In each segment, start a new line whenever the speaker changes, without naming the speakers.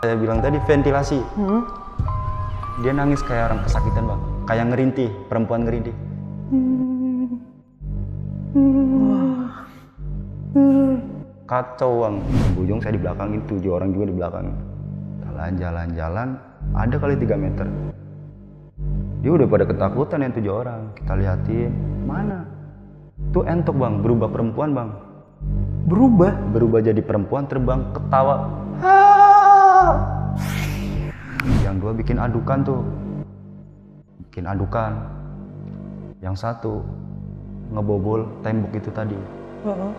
Saya bilang tadi ventilasi. Hmm. Dia nangis kayak orang kesakitan bang, kayak ngerintih, perempuan ngerintih. Kacau bang. Bujung saya di belakang itu tujuh orang juga di belakang. Jalan-jalan-jalan, ada kali tiga meter. Dia udah pada ketakutan yang tujuh orang. Kita liatin, mana? Tuh entok bang, berubah perempuan bang. Berubah? Berubah jadi perempuan terbang ketawa. Haa. Yang dua bikin adukan tuh. Bikin adukan. Yang satu ngebobol tembok itu tadi. Uh -huh.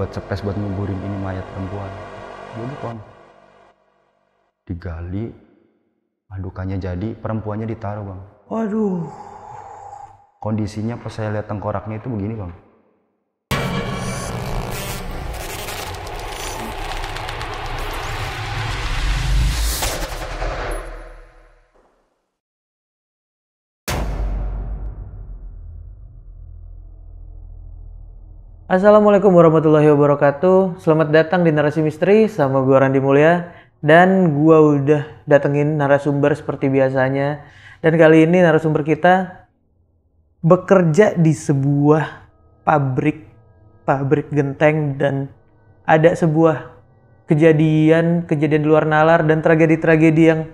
Buat sepes buat nguburin ini mayat perempuan. Dia bukan. Digali, adukannya jadi, perempuannya ditaruh bang. Waduh. Kondisinya pas saya lihat tengkoraknya itu begini bang.
Assalamualaikum warahmatullahi wabarakatuh. Selamat datang di Narasi Misteri sama gue Randi Mulia dan gue udah datengin narasumber seperti biasanya. Dan kali ini narasumber kita bekerja di sebuah pabrik pabrik genteng dan ada sebuah kejadian kejadian luar nalar dan tragedi-tragedi yang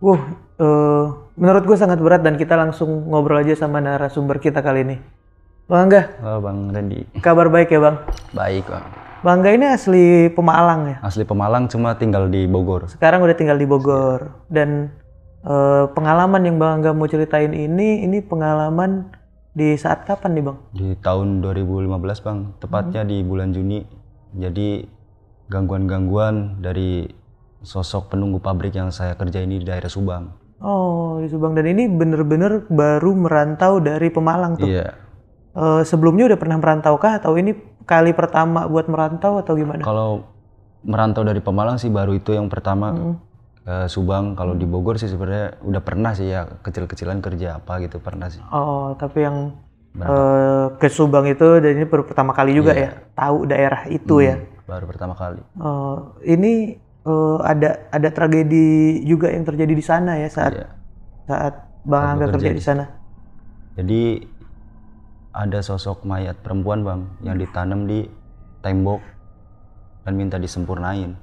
wah uh, eh, menurut gue sangat berat dan kita langsung ngobrol aja sama narasumber kita kali ini.
Bang Angga. Halo Bang Randy.
Kabar baik ya Bang? Baik Bang. Bang Angga ini asli Pemalang ya? Asli
Pemalang cuma tinggal di Bogor.
Sekarang udah tinggal di Bogor. Dan eh, pengalaman yang Bang Angga mau ceritain ini, ini pengalaman di saat kapan nih Bang?
Di tahun 2015 Bang, tepatnya hmm. di bulan Juni. Jadi gangguan-gangguan dari sosok penunggu pabrik yang saya kerja ini di daerah Subang.
Oh, di Subang. Dan ini bener-bener baru merantau dari Pemalang tuh? Iya uh, sebelumnya
udah pernah merantau kah atau ini kali pertama buat merantau atau gimana? Kalau merantau dari Pemalang sih baru itu yang pertama mm. uh, Subang. Kalau di hmm. Bogor sih sebenarnya udah pernah sih ya kecil-kecilan kerja apa gitu pernah sih.
Oh tapi yang uh, ke Subang itu dan ini baru pertama kali juga yeah. ya tahu daerah itu mm, ya.
Hmm, baru pertama kali.
Uh, ini uh, ada ada tragedi juga yang terjadi di sana ya saat yeah. saat Bang Angga kerja di sana.
Jadi ada sosok mayat perempuan bang yang ditanam di tembok dan minta disempurnain.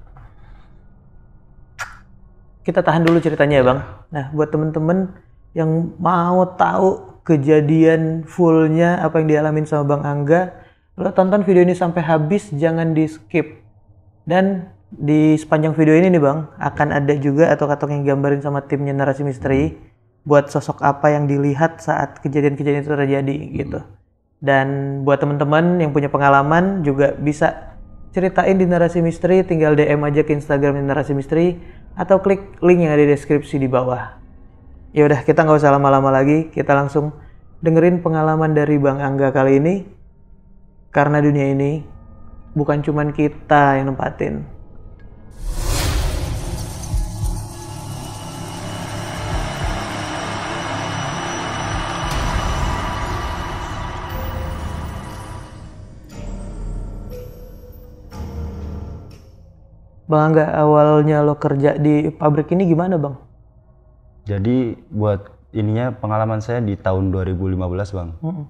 Kita tahan dulu ceritanya ya, bang. Iya.
Nah buat temen-temen yang mau tahu kejadian fullnya apa yang dialamin sama bang Angga, lo tonton video ini sampai habis, jangan di skip. Dan di sepanjang video ini nih bang akan ada juga atau katok yang gambarin sama timnya narasi misteri hmm. buat sosok apa yang dilihat saat kejadian-kejadian itu terjadi gitu. Dan buat teman-teman yang punya pengalaman juga bisa ceritain di narasi misteri, tinggal DM aja ke Instagram di narasi misteri atau klik link yang ada di deskripsi di bawah. Ya udah kita nggak usah lama-lama lagi, kita langsung dengerin pengalaman dari Bang Angga kali ini. Karena dunia ini bukan cuman kita yang nempatin. Bang Angga, awalnya lo kerja di pabrik ini gimana bang?
Jadi buat ininya pengalaman saya di tahun 2015 bang. Mm -mm.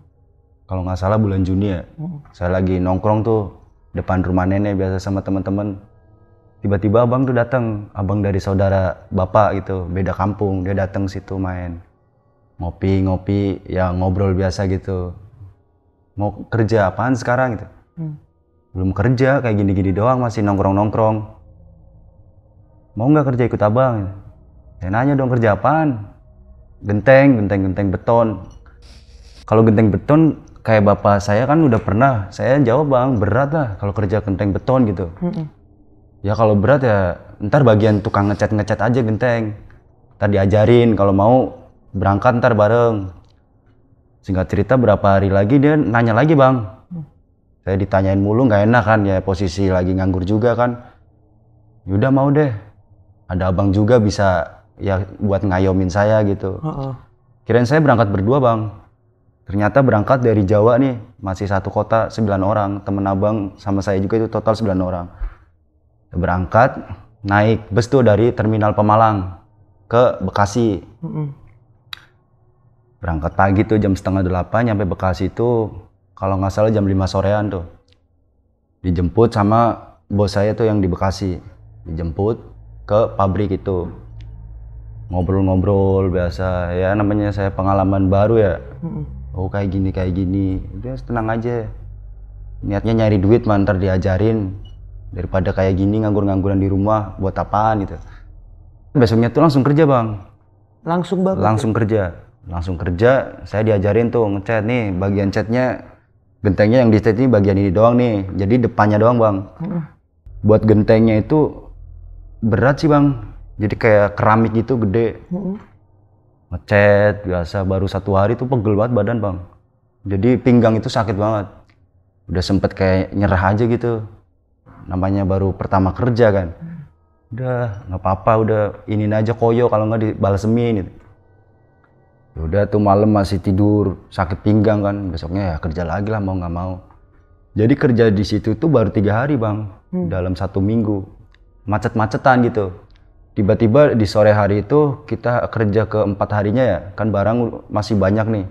Kalau nggak salah bulan Juni ya. Mm -mm. Saya lagi nongkrong tuh depan rumah nenek biasa sama teman-teman. Tiba-tiba abang tuh datang, abang dari saudara bapak gitu, beda kampung, dia datang situ main. Ngopi-ngopi, ya ngobrol biasa gitu. Mau kerja apaan sekarang gitu? Hmm. Belum kerja, kayak gini-gini doang masih nongkrong-nongkrong mau nggak kerja ikut abang ya nanya dong kerja apaan genteng genteng genteng beton kalau genteng beton kayak bapak saya kan udah pernah saya jawab bang berat lah kalau kerja genteng beton gitu mm -mm. ya kalau berat ya ntar bagian tukang ngecat ngecat aja genteng ntar diajarin kalau mau berangkat ntar bareng singkat cerita berapa hari lagi dia nanya lagi bang saya ditanyain mulu nggak enak kan ya posisi lagi nganggur juga kan yaudah mau deh ada abang juga bisa ya buat ngayomin saya gitu. Uh -uh. Kirain saya berangkat berdua bang, ternyata berangkat dari Jawa nih masih satu kota sembilan orang temen abang sama saya juga itu total sembilan orang berangkat naik bus tuh dari terminal Pemalang ke Bekasi mm -hmm. berangkat pagi tuh jam setengah delapan nyampe Bekasi itu kalau nggak salah jam lima sorean tuh dijemput sama bos saya tuh yang di Bekasi dijemput ke pabrik itu ngobrol-ngobrol biasa ya namanya saya pengalaman baru ya oh kayak gini kayak gini dia ya, tenang aja niatnya nyari duit mantar diajarin daripada kayak gini nganggur-ngangguran di rumah buat apaan gitu besoknya tuh langsung kerja bang langsung bang ya? langsung ya? kerja langsung kerja saya diajarin tuh ngecat nih bagian catnya gentengnya yang di cat ini bagian ini doang nih jadi depannya doang bang buat gentengnya itu berat sih bang jadi kayak keramik gitu gede mm-hmm. ngecat biasa baru satu hari tuh pegel banget badan bang jadi pinggang itu sakit banget udah sempet kayak nyerah aja gitu namanya baru pertama kerja kan udah nggak apa-apa udah ini aja koyo kalau nggak dibalasemin gitu ya udah tuh malam masih tidur sakit pinggang kan besoknya ya kerja lagi lah mau nggak mau jadi kerja di situ tuh baru tiga hari bang hmm. dalam satu minggu macet-macetan gitu tiba-tiba di sore hari itu kita kerja ke empat harinya ya kan barang masih banyak nih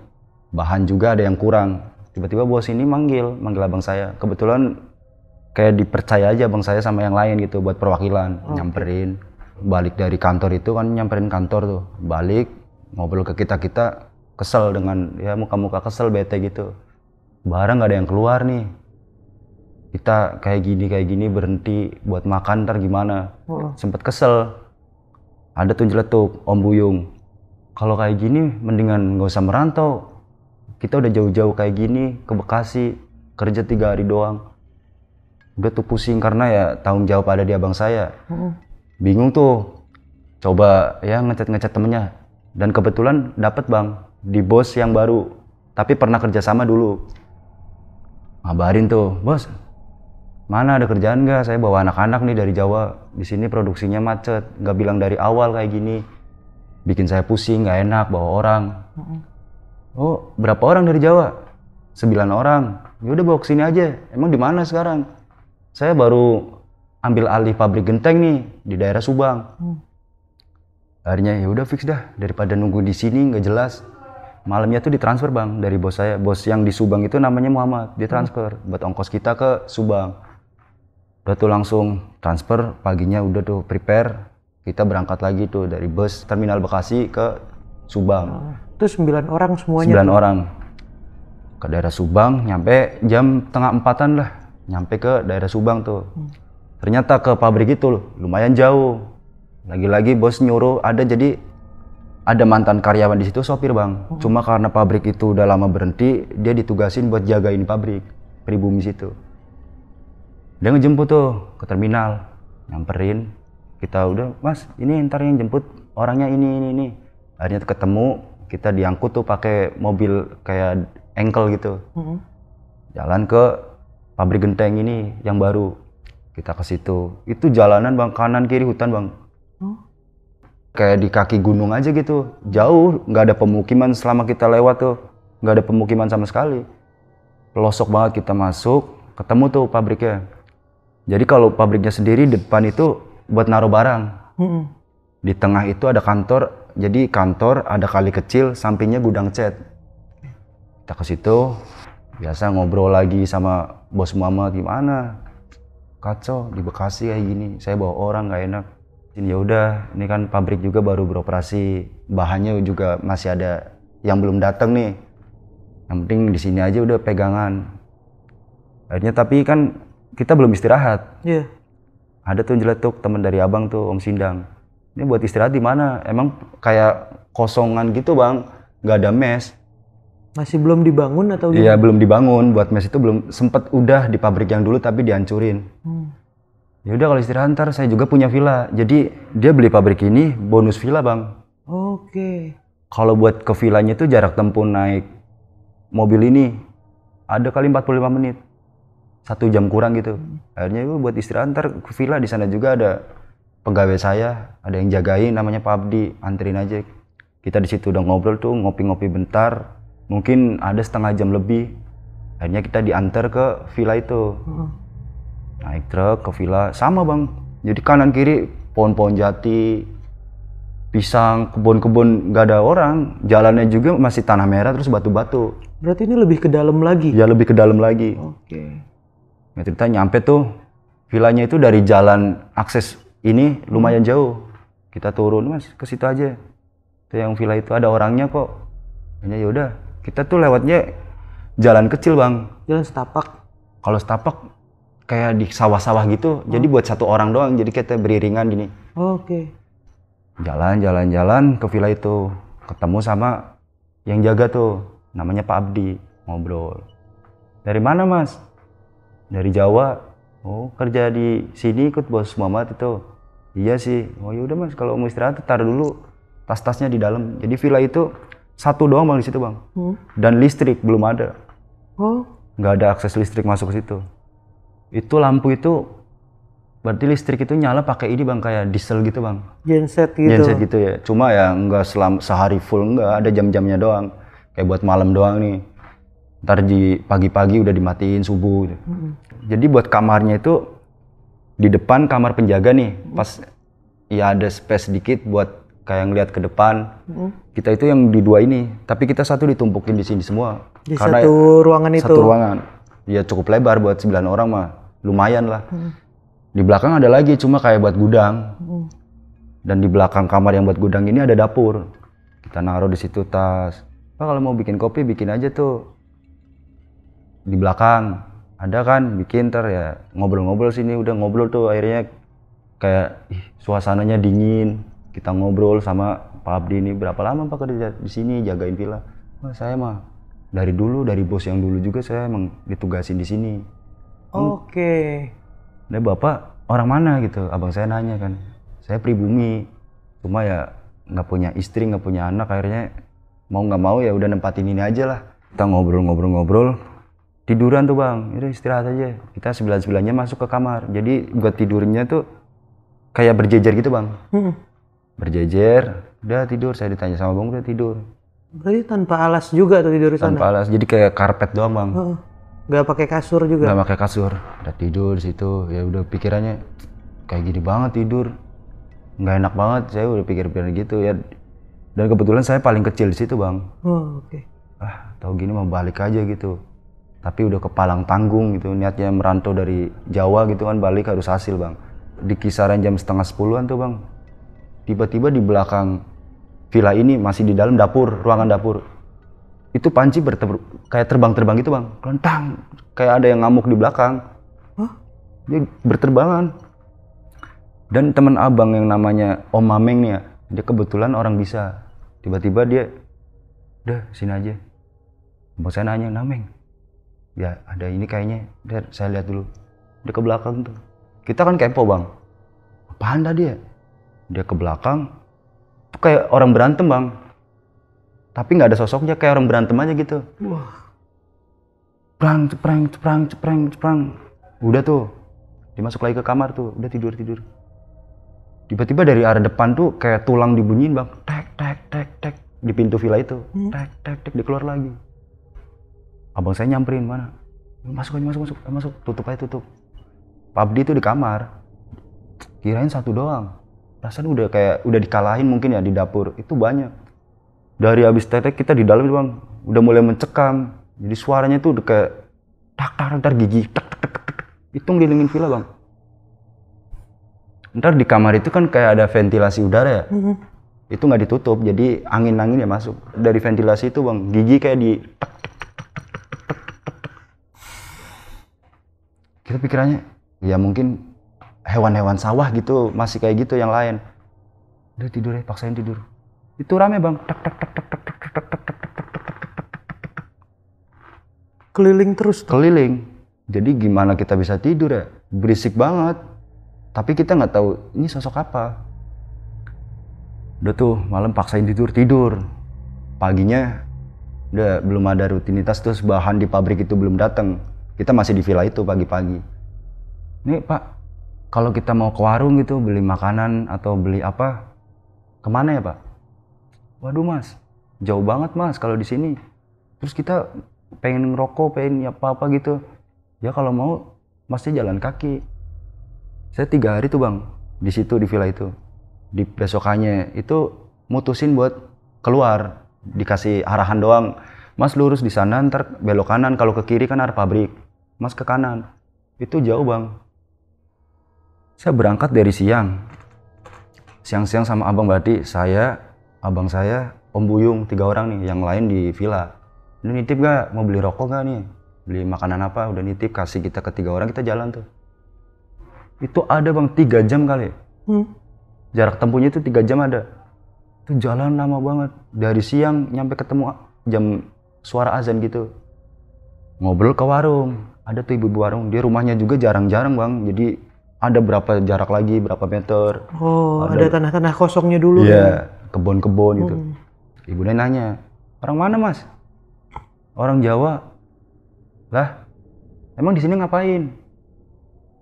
bahan juga ada yang kurang tiba-tiba bos ini manggil manggil abang saya kebetulan kayak dipercaya aja abang saya sama yang lain gitu buat perwakilan oh. nyamperin balik dari kantor itu kan nyamperin kantor tuh balik ngobrol ke kita kita kesel dengan ya muka-muka kesel bete gitu barang nggak ada yang keluar nih kita kayak gini kayak gini berhenti buat makan ntar gimana hmm. sempet kesel ada tuh jeletuk om buyung kalau kayak gini mendingan nggak usah merantau kita udah jauh-jauh kayak gini ke Bekasi kerja tiga hari doang udah tuh pusing karena ya tanggung jawab ada di abang saya hmm. bingung tuh coba ya ngecat-ngecat temennya dan kebetulan dapet bang di bos yang baru tapi pernah kerja sama dulu ngabarin tuh bos mana ada kerjaan nggak saya bawa anak-anak nih dari Jawa di sini produksinya macet nggak bilang dari awal kayak gini bikin saya pusing nggak enak bawa orang mm-hmm. oh berapa orang dari Jawa sembilan orang ya udah bawa sini aja emang di mana sekarang saya baru ambil alih pabrik genteng nih di daerah Subang mm. akhirnya ya udah fix dah daripada nunggu di sini nggak jelas malamnya tuh ditransfer bang dari bos saya bos yang di Subang itu namanya Muhammad dia mm. transfer mm. buat ongkos kita ke Subang udah tuh langsung transfer paginya udah tuh prepare kita berangkat lagi tuh dari bus terminal Bekasi ke Subang ah,
itu sembilan orang semuanya sembilan orang
ke daerah Subang nyampe jam tengah empatan lah nyampe ke daerah Subang tuh hmm. ternyata ke pabrik itu loh lumayan jauh lagi-lagi bos nyuruh ada jadi ada mantan karyawan di situ sopir bang. hmm. Cuma karena pabrik itu udah lama berhenti, dia ditugasin buat jagain pabrik pribumi situ dia ngejemput tuh ke terminal nyamperin kita udah mas ini ntar yang jemput orangnya ini ini ini akhirnya ketemu kita diangkut tuh pakai mobil kayak engkel gitu mm-hmm. jalan ke pabrik genteng ini yang baru kita ke situ itu jalanan bang kanan kiri hutan bang mm. kayak di kaki gunung aja gitu jauh nggak ada pemukiman selama kita lewat tuh nggak ada pemukiman sama sekali pelosok banget kita masuk ketemu tuh pabriknya jadi kalau pabriknya sendiri depan itu buat naruh barang. hmm Di tengah itu ada kantor, jadi kantor ada kali kecil, sampingnya gudang cat. Kita ke situ, biasa ngobrol lagi sama bos Muhammad gimana? Kacau di Bekasi kayak gini, saya bawa orang nggak enak. Ya udah, ini kan pabrik juga baru beroperasi, bahannya juga masih ada yang belum datang nih. Yang penting di sini aja udah pegangan. Akhirnya tapi kan kita belum istirahat. Iya. Yeah. Ada tuh jeletuk teman dari abang tuh Om Sindang. Ini buat istirahat di mana? Emang kayak kosongan gitu bang, nggak ada mes. Masih belum dibangun atau iya, gimana? Iya belum dibangun. Buat mes itu belum sempet udah di pabrik yang dulu tapi dihancurin. Hmm. Ya udah kalau istirahat ntar saya juga punya villa. Jadi dia beli pabrik ini bonus villa bang.
Oke. Okay.
Kalau buat ke villanya itu jarak tempuh naik mobil ini ada kali 45 menit satu jam kurang gitu hmm. akhirnya gue buat istirahat ntar ke villa di sana juga ada pegawai saya ada yang jagain namanya Pak Abdi anterin aja kita di situ udah ngobrol tuh ngopi-ngopi bentar mungkin ada setengah jam lebih akhirnya kita diantar ke villa itu hmm. naik truk ke villa sama bang jadi kanan kiri pohon-pohon jati pisang, kebun-kebun nggak ada orang, jalannya juga masih tanah merah terus batu-batu. Berarti ini lebih ke dalam lagi? Ya lebih ke dalam lagi. Oke. Okay ya cerita nyampe tuh vilanya itu dari jalan akses ini lumayan hmm. jauh kita turun mas ke situ aja itu yang villa itu ada orangnya kok hanya yaudah kita tuh lewatnya jalan kecil bang jalan setapak kalau setapak kayak di sawah-sawah gitu oh. jadi buat satu orang doang jadi kita beriringan gini oh, oke okay. jalan jalan jalan ke villa itu ketemu sama yang jaga tuh namanya Pak Abdi ngobrol dari mana mas dari Jawa oh kerja di sini ikut bos Muhammad itu iya sih oh ya udah mas kalau mau istirahat taruh dulu tas-tasnya di dalam jadi villa itu satu doang bang di situ bang hmm? dan listrik belum ada oh nggak ada akses listrik masuk ke situ itu lampu itu berarti listrik itu nyala pakai ini bang kayak diesel gitu bang genset gitu genset gitu ya cuma ya nggak selam sehari full nggak ada jam-jamnya doang kayak buat malam doang nih ntar di pagi-pagi udah dimatiin subuh gitu. hmm. jadi buat kamarnya itu di depan kamar penjaga nih hmm. pas ya ada space sedikit buat kayak ngeliat ke depan hmm. kita itu yang di dua ini tapi kita satu ditumpukin di sini semua di karena satu ruangan satu itu satu ruangan ya cukup lebar buat sembilan orang mah lumayan lah hmm. di belakang ada lagi cuma kayak buat gudang hmm. dan di belakang kamar yang buat gudang ini ada dapur kita naruh di situ tas Pak kalau mau bikin kopi bikin aja tuh di belakang ada kan bikin ter ya ngobrol-ngobrol sini udah ngobrol tuh akhirnya kayak ih, suasananya dingin kita ngobrol sama Pak Abdi ini berapa lama Pak kerja di sini jagain villa Wah, saya mah dari dulu dari bos yang dulu juga saya emang ditugasin di sini hmm. oke okay. bapak orang mana gitu abang saya nanya kan saya pribumi cuma ya nggak punya istri nggak punya anak akhirnya mau nggak mau ya udah nempatin ini aja lah kita ngobrol-ngobrol-ngobrol tiduran tuh bang itu istirahat aja kita sebelah sebelahnya masuk ke kamar jadi buat tidurnya tuh kayak berjejer gitu bang hmm. berjejer udah tidur saya ditanya sama bang udah tidur berarti tanpa alas juga tuh tidur di sana tanpa alas jadi kayak karpet doang bang oh, Gak
pakai kasur juga Gak
pakai kasur udah tidur di situ ya udah pikirannya kayak gini banget tidur nggak enak banget saya udah pikir-pikir gitu ya dan kebetulan saya paling kecil di situ bang
oh, oke okay.
ah tau gini mau balik aja gitu tapi udah kepalang tanggung gitu niatnya merantau dari Jawa gitu kan balik harus hasil bang di kisaran jam setengah sepuluhan tuh bang tiba-tiba di belakang villa ini masih di dalam dapur ruangan dapur itu panci berter kayak terbang-terbang gitu bang kelentang kayak ada yang ngamuk di belakang huh? dia berterbangan dan teman abang yang namanya Om Mameng nih ya dia kebetulan orang bisa tiba-tiba dia udah sini aja bos saya nanya nameng ya ada ini kayaknya Dan saya lihat dulu dia ke belakang tuh kita kan kepo bang apaan tadi ya dia ke belakang tuh kayak orang berantem bang tapi nggak ada sosoknya kayak orang berantem aja gitu wah ceprang ceprang ceprang ceprang ceprang udah tuh dimasuk lagi ke kamar tuh udah tidur tidur tiba-tiba dari arah depan tuh kayak tulang dibunyiin bang tek tek tek tek di pintu villa itu hmm? tek tek tek dikeluar lagi abang saya nyamperin mana masuk aja masuk masuk eh, masuk tutup aja tutup Pabdi itu di kamar kirain satu doang rasanya udah kayak udah dikalahin mungkin ya di dapur itu banyak dari habis tetek kita di dalam bang udah mulai mencekam jadi suaranya tuh udah kayak tak tak ntar gigi tak tak tak tak itu ngelilingin villa bang ntar di kamar itu kan kayak ada ventilasi udara ya mm-hmm. itu nggak ditutup jadi angin angin ya masuk dari ventilasi itu bang gigi kayak di tak tak kita pikirannya ya mungkin hewan-hewan sawah gitu masih kayak gitu yang lain udah tidur ya paksain tidur itu rame bang tak tak tak tak tak tak tak tak tak tak tak tak tak tak tak keliling terus tuh. keliling jadi gimana kita bisa tidur ya berisik banget tapi kita nggak tahu ini sosok apa udah tuh malam paksain tidur tidur paginya udah belum ada rutinitas terus bahan di pabrik itu belum datang kita masih di villa itu pagi-pagi Nih pak kalau kita mau ke warung gitu beli makanan atau beli apa kemana ya pak waduh mas jauh banget mas kalau di sini terus kita pengen ngerokok pengen apa apa gitu ya kalau mau masih jalan kaki saya tiga hari tuh bang di situ di villa itu di besokannya itu mutusin buat keluar dikasih arahan doang mas lurus di sana ntar belok kanan kalau ke kiri kan ada pabrik Mas ke kanan. Itu jauh bang. Saya berangkat dari siang. Siang-siang sama abang Badi, saya, abang saya, Om Buyung, tiga orang nih, yang lain di villa. Lu nitip gak? Mau beli rokok gak nih? Beli makanan apa? Udah nitip, kasih kita ke tiga orang, kita jalan tuh. Itu ada bang, tiga jam kali. Hmm. Jarak tempuhnya itu tiga jam ada. Itu jalan lama banget. Dari siang nyampe ketemu jam suara azan gitu ngobrol ke warung ada tuh ibu-ibu warung dia rumahnya juga jarang-jarang bang jadi ada berapa jarak lagi berapa meter oh ada tanah-tanah kosongnya dulu iya ya? kebun-kebun gitu. hmm. gitu ibunya nanya orang mana mas orang Jawa lah emang di sini ngapain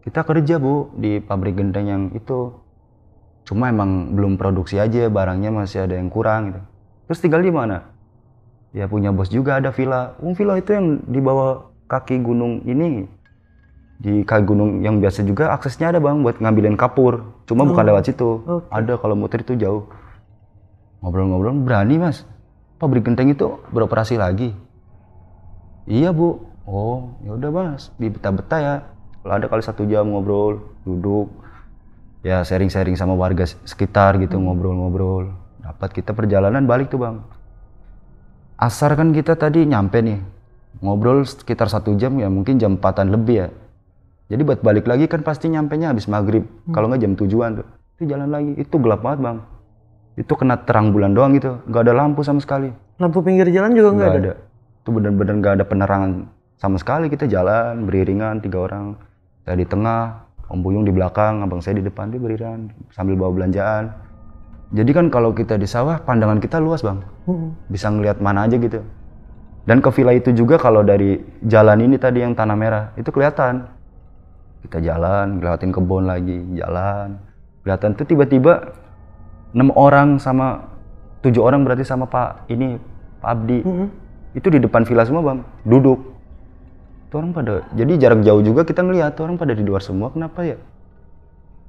kita kerja bu di pabrik genteng yang itu cuma emang belum produksi aja barangnya masih ada yang kurang gitu terus tinggal di mana ya punya bos juga ada villa um villa itu yang dibawa kaki gunung ini di kaki gunung yang biasa juga aksesnya ada bang buat ngambilin kapur cuma oh. bukan lewat situ okay. ada kalau muter itu jauh ngobrol-ngobrol berani mas pabrik genteng itu beroperasi lagi iya bu oh ya udah mas di beta-beta ya kalau ada kali satu jam ngobrol duduk ya sharing-sharing sama warga sekitar gitu hmm. ngobrol-ngobrol hmm. dapat kita perjalanan balik tuh bang asar kan kita tadi nyampe nih ngobrol sekitar satu jam ya mungkin jam empatan lebih ya jadi buat balik lagi kan pasti nyampe nya habis maghrib hmm. kalau nggak jam tujuan tuh itu jalan lagi itu gelap banget bang itu kena terang bulan doang gitu nggak ada lampu sama sekali lampu pinggir jalan juga nggak ada. ada itu benar-benar nggak ada penerangan sama sekali kita jalan beriringan tiga orang saya di tengah Om Buyung di belakang, abang saya di depan dia beriringan sambil bawa belanjaan. Jadi kan kalau kita di sawah pandangan kita luas bang, hmm. bisa ngelihat mana aja gitu. Dan ke villa itu juga kalau dari jalan ini tadi yang tanah merah itu kelihatan. Kita jalan, lewatin kebun lagi, jalan. Kelihatan tuh tiba-tiba enam orang sama tujuh orang berarti sama Pak ini Pak Abdi. Mm -hmm. Itu di depan villa semua, Bang. Duduk. Itu orang pada jadi jarak jauh juga kita ngelihat tuh orang pada di luar semua. Kenapa ya?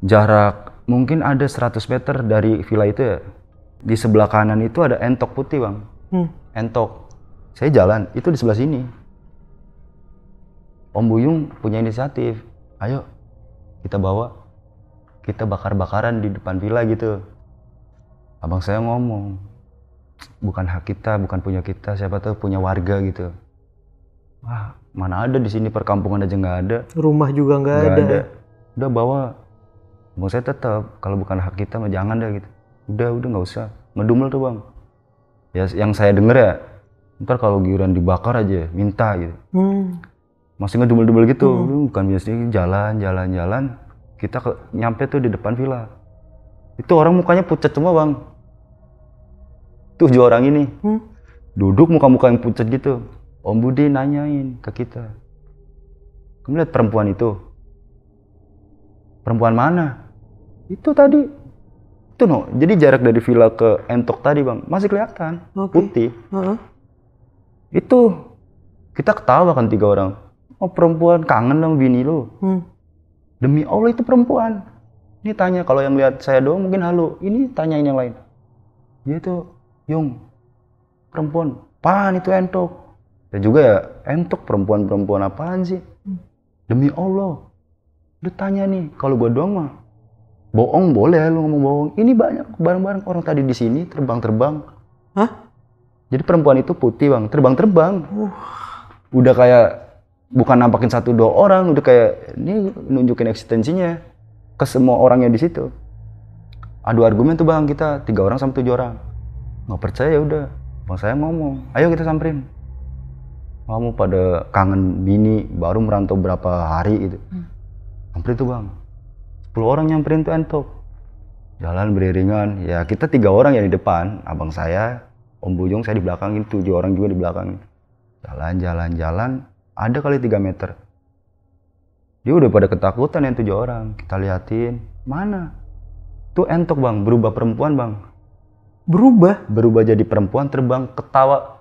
Jarak mungkin ada 100 meter dari villa itu ya. Di sebelah kanan itu ada entok putih, Bang. Mm. Entok saya jalan itu di sebelah sini Om Buyung punya inisiatif ayo kita bawa kita bakar-bakaran di depan villa gitu abang saya ngomong bukan hak kita bukan punya kita siapa tahu punya warga gitu wah mana ada di sini perkampungan aja nggak ada
rumah juga nggak ada. ada
udah bawa abang saya tetap kalau bukan hak kita mah jangan deh gitu udah udah nggak usah ngedumel tuh bang ya yang saya denger ya ntar kalau giliran dibakar aja minta gitu hmm. masih ngedumel-dumel gitu hmm. bukan biasanya jalan jalan jalan kita ke, nyampe tuh di depan villa itu orang mukanya pucat semua bang tuh dua orang ini hmm. duduk muka-muka yang pucat gitu om Budi nanyain ke kita kamu lihat perempuan itu perempuan mana itu tadi itu no jadi jarak dari villa ke entok tadi bang masih kelihatan okay. putih uh -huh itu kita ketawa kan tiga orang oh perempuan kangen dong bini lo hmm. demi allah itu perempuan ini tanya kalau yang lihat saya doang mungkin halo ini tanyain yang lain dia itu yung perempuan pan itu entok dan juga ya entok perempuan-perempuan apaan sih hmm. demi allah lu tanya nih kalau gua doang mah bohong boleh lu ngomong bohong ini banyak barang-barang orang tadi di sini terbang-terbang hah jadi perempuan itu putih bang, terbang-terbang. Uh. Udah kayak bukan nampakin satu dua orang, udah kayak ini nunjukin eksistensinya ke semua orangnya di situ. Adu argumen tuh bang kita tiga orang sama tujuh orang. Nggak percaya ya udah, bang saya ngomong, ayo kita samperin. Kamu pada kangen bini, baru merantau berapa hari itu, Hmm. Samperin tuh bang, sepuluh orang nyamperin tuh entok. Jalan beriringan, ya kita tiga orang yang di depan, abang saya, Om Bujong saya di belakang itu tujuh orang juga di belakang jalan jalan jalan ada kali tiga meter dia udah pada ketakutan yang tujuh orang kita liatin mana Itu entok bang berubah perempuan bang berubah berubah jadi perempuan terbang ketawa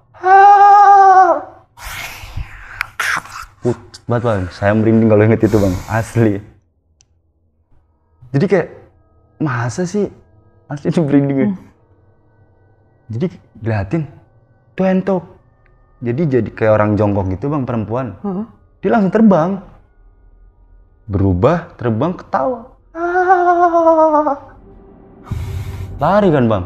Buat bang saya merinding kalau inget itu bang asli jadi kayak masa sih asli itu merinding hmm jadi diliatin tuh entok jadi jadi kayak orang jongkok gitu bang perempuan huh? dia langsung terbang berubah terbang ketawa ah. lari kan bang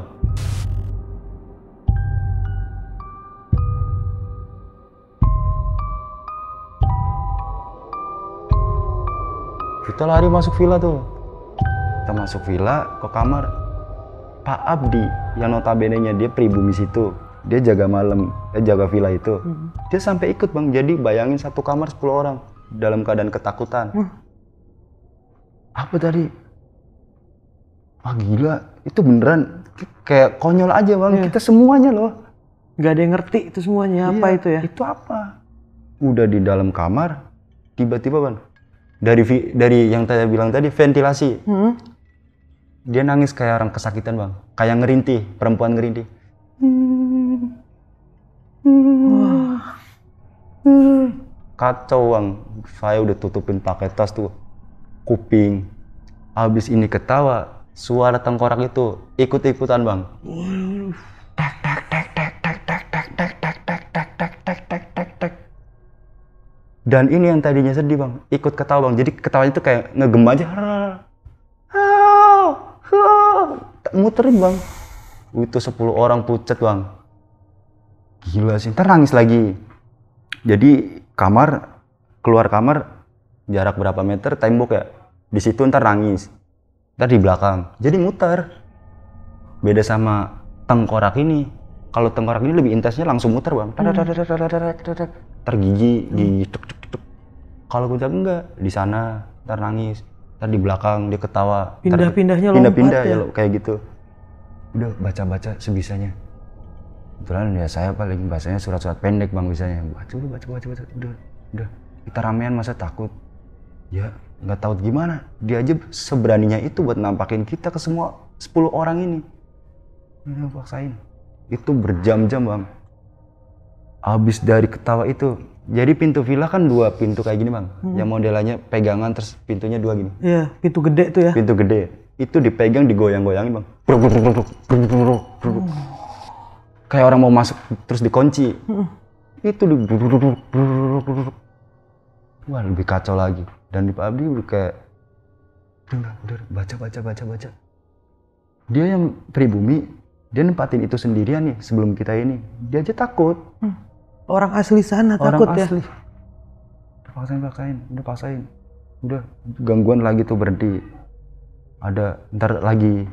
kita lari masuk villa tuh kita masuk villa ke kamar Pak Abdi yang notabene-nya dia pribumi situ dia jaga malam dia eh, jaga villa itu hmm. dia sampai ikut bang jadi bayangin satu kamar 10 orang dalam keadaan ketakutan hmm. apa tadi wah gila itu beneran kayak konyol aja bang yeah. kita semuanya loh nggak ada yang ngerti itu semuanya iya. apa itu ya itu apa udah di dalam kamar tiba-tiba bang dari dari yang saya bilang tadi ventilasi hmm dia nangis kayak orang kesakitan bang kayak ngerintih perempuan ngerintih kacau bang saya udah tutupin pakai tas tuh kuping habis ini ketawa suara tengkorak itu ikut-ikutan bang dan ini yang tadinya sedih bang ikut ketawa bang jadi ketawanya tuh kayak ngegem aja muterin bang itu 10 orang pucat bang gila sih ntar nangis lagi jadi kamar keluar kamar jarak berapa meter tembok ya di situ ntar nangis ntar di belakang jadi muter beda sama tengkorak ini kalau tengkorak ini lebih intensnya langsung muter bang tergigi gigi kalau gue enggak di sana ntar nangis ntar di belakang dia ketawa pindah-pindahnya pindah pindah-pindah ya, ya kayak gitu udah baca-baca sebisanya kebetulan ya saya paling bahasanya surat-surat pendek bang bisanya baca baca baca baca udah udah kita ramean masa takut ya nggak tahu gimana dia aja seberaninya itu buat nampakin kita ke semua 10 orang ini udah paksain itu berjam-jam bang Abis dari ketawa itu jadi pintu villa kan dua pintu kayak gini bang, hmm. yang modelannya pegangan terus pintunya dua gini. Iya, pintu gede tuh ya. Pintu gede, itu dipegang digoyang-goyangin bang. Kayak orang mau masuk terus dikunci. Itu di Wah lebih kacau lagi. Dan di Abdi udah kayak, baca, baca, baca, baca. Dia yang pribumi, dia nempatin itu sendirian nih sebelum kita ini. Dia aja takut.
Hmm orang asli sana orang takut ya. asli. ya
udah paksain udah paksain udah gangguan lagi tuh berhenti ada ntar lagi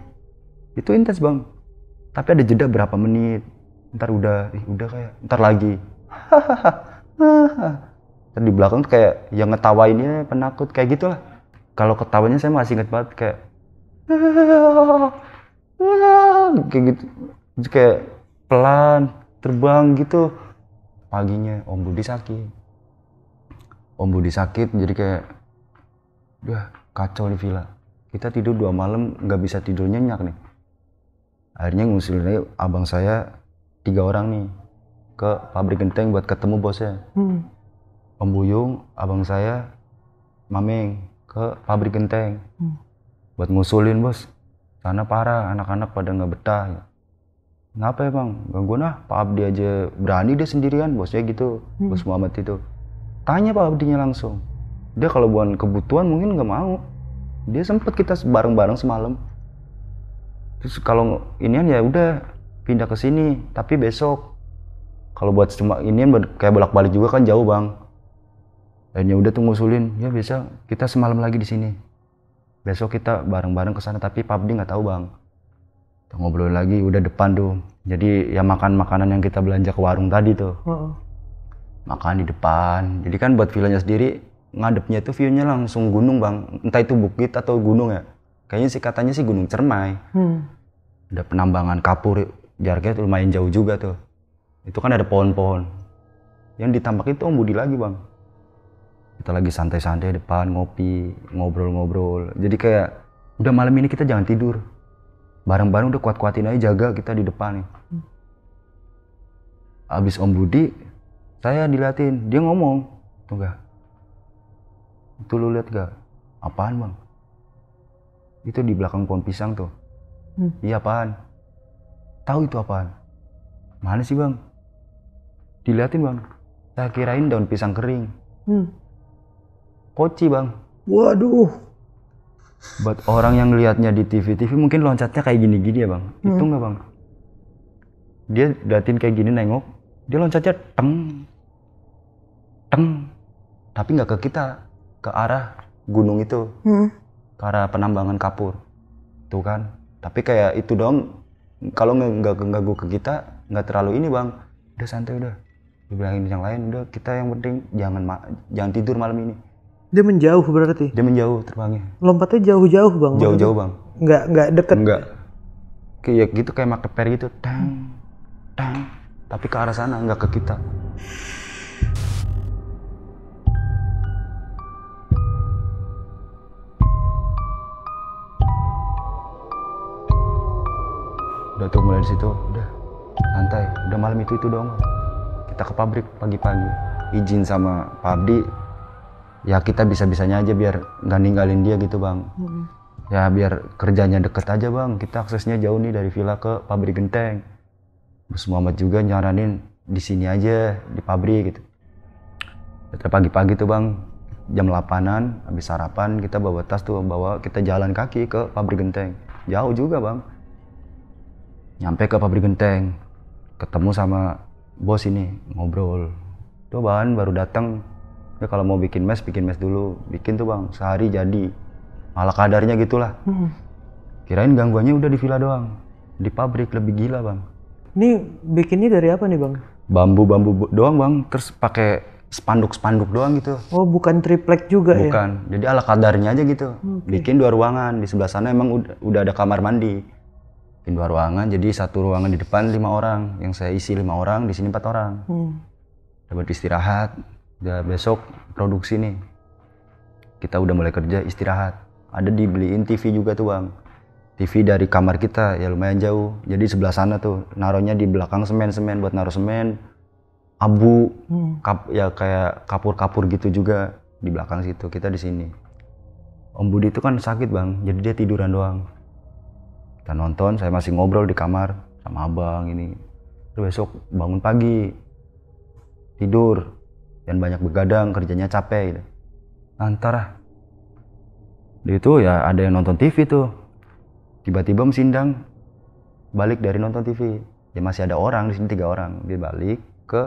itu intens bang tapi ada jeda berapa menit ntar udah eh, udah kayak ntar lagi
Hahaha.
di belakang tuh kayak yang ngetawainnya penakut kayak gitulah kalau ketawanya saya masih inget banget kayak kayak gitu kayak pelan terbang gitu paginya Om Budi sakit. Om Budi sakit jadi kayak udah kacau di villa. Kita tidur dua malam nggak bisa tidur nyenyak nih. Akhirnya ngusulin aja abang saya tiga orang nih ke pabrik genteng buat ketemu bosnya. Hmm. Om Buyung, abang saya, Mameng ke pabrik genteng hmm. buat ngusulin bos. Karena parah anak-anak pada nggak betah. Ya kenapa ya bang gangguan ah Pak Abdi aja berani dia sendirian bosnya gitu hmm. bos Muhammad itu tanya Pak Abdinya langsung dia kalau bukan kebutuhan mungkin nggak mau dia sempet kita bareng-bareng semalam terus kalau inian ya udah pindah ke sini tapi besok kalau buat cuma inian kayak bolak-balik juga kan jauh bang dan ya udah tunggu sulin, ya bisa kita semalam lagi di sini besok kita bareng-bareng ke sana tapi Pak Abdi nggak tahu bang ngobrol lagi udah depan tuh jadi ya makan makanan yang kita belanja ke warung tadi tuh uh-uh. makan di depan jadi kan buat villanya sendiri ngadepnya tuh viewnya langsung gunung bang entah itu bukit atau gunung ya kayaknya sih katanya sih gunung cermai hmm. ada penambangan kapur jaraknya tuh lumayan jauh juga tuh itu kan ada pohon-pohon yang ditambah itu om Budi lagi bang kita lagi santai-santai depan ngopi ngobrol-ngobrol jadi kayak udah malam ini kita jangan tidur bareng-bareng udah kuat-kuatin aja jaga kita di depan nih. Hmm. Abis Om Budi, saya dilatin, dia ngomong, tuh gak? Itu lu lihat gak? Apaan bang? Itu di belakang pohon pisang tuh. Hmm. Iya apaan? Tahu itu apaan? Mana sih bang? Diliatin bang. Saya kirain daun pisang kering. Hmm. Koci bang. Waduh buat orang yang lihatnya di TV TV mungkin loncatnya kayak gini-gini ya bang hmm. itu nggak bang dia datin kayak gini nengok dia loncatnya teng teng tapi nggak ke kita ke arah gunung itu hmm. ke arah penambangan kapur tuh kan tapi kayak itu dong kalau nggak ganggu ke kita nggak terlalu ini bang udah santai udah dibilangin yang lain udah kita yang penting jangan jangan tidur malam ini dia menjauh berarti. Dia menjauh terbangnya. Lompatnya jauh-jauh bang. Jauh-jauh bang. Enggak enggak deket. Enggak. Kayak ya gitu kayak market fair gitu, dang, dang. Tapi ke arah sana enggak ke kita. Udah tuh mulai situ, udah santai. Udah malam itu itu dong. Kita ke pabrik pagi-pagi. Izin sama Pak Abdi, ya kita bisa-bisanya aja biar nggak ninggalin dia gitu bang hmm. ya biar kerjanya deket aja bang kita aksesnya jauh nih dari villa ke pabrik genteng terus Muhammad juga nyaranin di sini aja di pabrik gitu Terus pagi-pagi tuh bang jam 8an habis sarapan kita bawa tas tuh bawa kita jalan kaki ke pabrik genteng jauh juga bang nyampe ke pabrik genteng ketemu sama bos ini ngobrol tuh bahan baru datang ya kalau mau bikin mes bikin mes dulu bikin tuh bang sehari jadi malah kadarnya gitulah hmm. kirain gangguannya udah di villa doang di pabrik lebih gila bang ini bikinnya dari apa nih bang bambu bambu doang bang terus pakai spanduk spanduk doang gitu oh bukan triplek juga bukan. ya bukan jadi ala kadarnya aja gitu okay. bikin dua ruangan di sebelah sana emang udah, udah ada kamar mandi bikin dua ruangan jadi satu ruangan di depan lima orang yang saya isi lima orang di sini empat orang hmm. dapat istirahat udah ya, besok produksi nih kita udah mulai kerja istirahat ada dibeliin TV juga tuh bang TV dari kamar kita ya lumayan jauh jadi sebelah sana tuh naruhnya di belakang semen semen buat naruh semen abu hmm. kap, ya kayak kapur-kapur gitu juga di belakang situ kita di sini Om Budi itu kan sakit bang jadi dia tiduran doang kita nonton saya masih ngobrol di kamar sama abang ini terus besok bangun pagi tidur jangan banyak begadang kerjanya capek gitu. antara ah. itu ya ada yang nonton TV tuh tiba-tiba mesindang balik dari nonton TV ya masih ada orang di sini tiga orang dia balik ke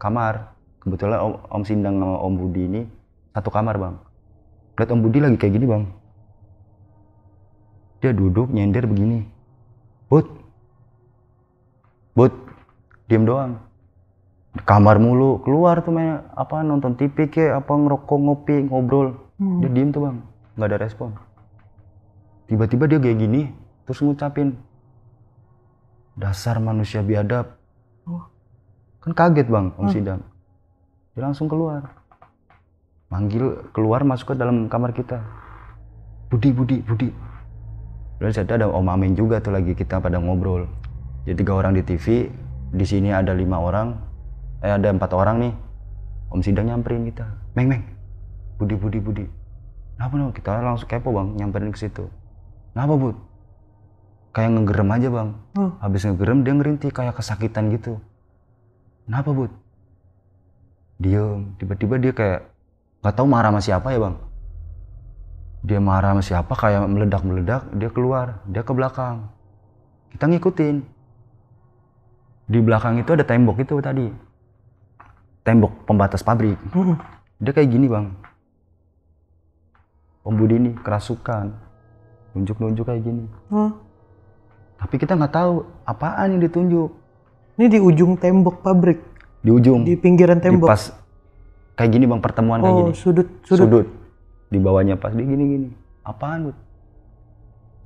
kamar kebetulan om, om Sindang sama om Budi ini satu kamar bang lihat om Budi lagi kayak gini bang dia duduk nyender begini but but diam doang kamar mulu keluar tuh main apa nonton TV ke apa ngerokok ngopi ngobrol hmm. dia diem tuh bang nggak ada respon tiba-tiba dia kayak gini terus ngucapin dasar manusia biadab kan kaget bang om hmm. sidang dia langsung keluar manggil keluar masuk ke dalam kamar kita Budi Budi Budi lalu saya ada Om Amin juga tuh lagi kita pada ngobrol jadi tiga orang di TV di sini ada lima orang eh, ada empat orang nih om sidang nyamperin kita meng meng budi budi budi kenapa nah, kita langsung kepo bang nyamperin ke situ kenapa bud kayak ngegerem aja bang hmm. habis ngegerem dia ngerintih kayak kesakitan gitu kenapa bud Dia tiba-tiba dia kayak nggak tahu marah sama siapa ya bang dia marah sama siapa kayak meledak meledak dia keluar dia ke belakang kita ngikutin di belakang itu ada tembok itu tadi tembok pembatas pabrik. Dia kayak gini bang. Budi ini kerasukan, nunjuk-nunjuk kayak gini. Hmm. Tapi kita nggak tahu apaan yang ditunjuk. Ini di ujung tembok pabrik. Di ujung. Di pinggiran tembok. Di pas kayak gini bang pertemuan oh, kayak gini. Sudut, sudut. Sudut. Di bawahnya pas di gini-gini. Apaan bud?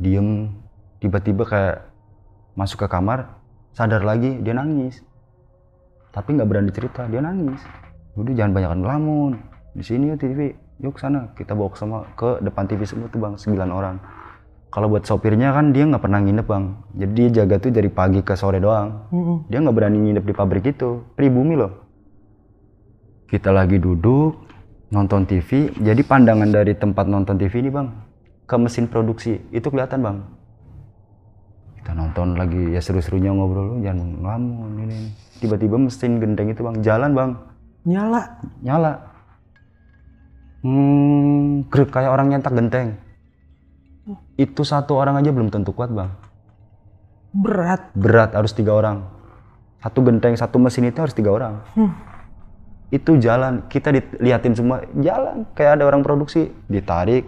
Diem. Tiba-tiba kayak masuk ke kamar, sadar lagi dia nangis tapi nggak berani cerita dia nangis udah jangan banyakkan ngelamun di sini yuk TV yuk sana kita bawa sama ke depan TV semua tuh bang Sembilan orang kalau buat sopirnya kan dia nggak pernah nginep bang jadi dia jaga tuh dari pagi ke sore doang dia nggak berani nginep di pabrik itu pribumi loh kita lagi duduk nonton TV jadi pandangan dari tempat nonton TV ini bang ke mesin produksi itu kelihatan bang kita nonton lagi ya seru-serunya ngobrol lu jangan ngelamun ini, tiba-tiba mesin genteng itu bang jalan bang nyala nyala hmm grek kayak orang nyentak genteng oh. itu satu orang aja belum tentu kuat bang berat berat harus tiga orang satu genteng satu mesin itu harus tiga orang hmm. itu jalan kita diliatin semua jalan kayak ada orang produksi ditarik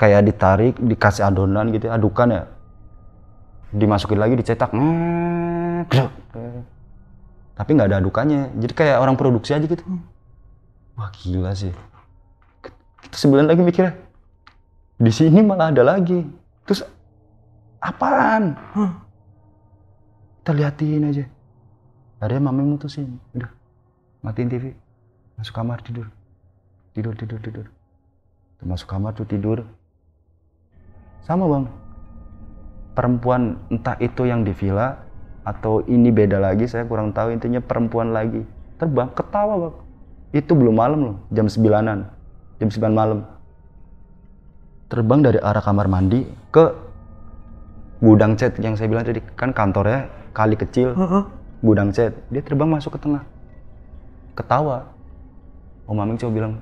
kayak ditarik dikasih adonan gitu ya, adukan ya dimasukin lagi dicetak hmm, tapi nggak ada adukannya jadi kayak orang produksi aja gitu wah gila sih kita sebulan lagi mikirnya di sini malah ada lagi terus apaan huh. kita liatin aja akhirnya mami mutusin udah matiin TV masuk kamar tidur tidur tidur tidur masuk kamar tuh tidur sama bang perempuan entah itu yang di villa atau ini beda lagi saya kurang tahu intinya perempuan lagi terbang ketawa bang itu belum malam loh jam sembilanan jam sembilan malam terbang dari arah kamar mandi ke gudang cat yang saya bilang tadi kan kantornya kali kecil gudang cat dia terbang masuk ke tengah ketawa Om maming coba bilang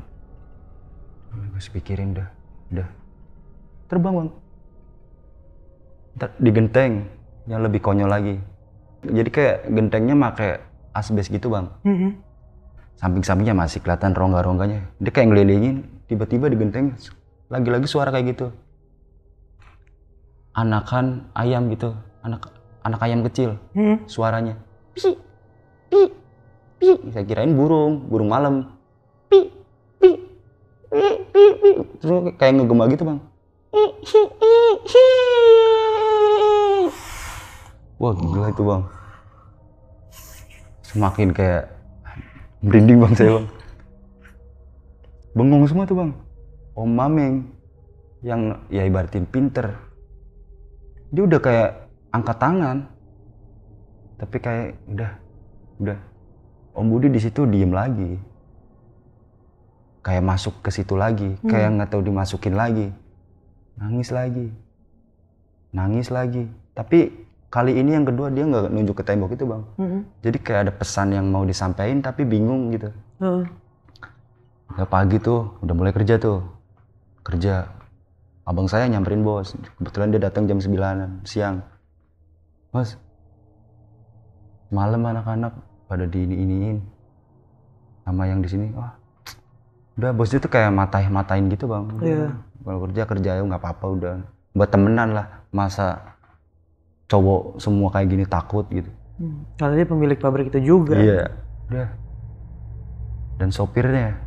gue pikirin dah dah terbang bang di genteng yang lebih konyol lagi jadi kayak gentengnya make asbes gitu bang mm -hmm. samping-sampingnya masih kelihatan rongga-rongganya dia kayak ngelilingin tiba-tiba di genteng lagi-lagi suara kayak gitu anakan ayam gitu anak anak ayam kecil mm -hmm. suaranya pi pi pi saya kirain burung burung malam pi
pi pi pi,
pi. terus kayak ngegema gitu bang Wah gila itu bang. Semakin kayak merinding bang saya bang. Bengong semua tuh bang. Om Mameng yang ya ibaratin pinter. Dia udah kayak angkat tangan. Tapi kayak udah, udah. Om Budi di situ diem lagi. Kayak masuk ke situ lagi, hmm. kayak nggak tahu dimasukin lagi nangis lagi nangis lagi tapi kali ini yang kedua dia nggak nunjuk ke tembok itu bang mm-hmm. jadi kayak ada pesan yang mau disampaikan tapi bingung gitu mm. udah pagi tuh udah mulai kerja tuh kerja abang saya nyamperin bos kebetulan dia datang jam 9 siang bos. malam anak-anak pada di ini iniin. sama yang di sini wah udah bos itu kayak matah matain gitu bang yeah kalau kerja kerja ya nggak apa-apa udah buat temenan lah masa cowok semua kayak gini takut gitu
hmm. karena dia pemilik pabrik itu juga iya udah
dan sopirnya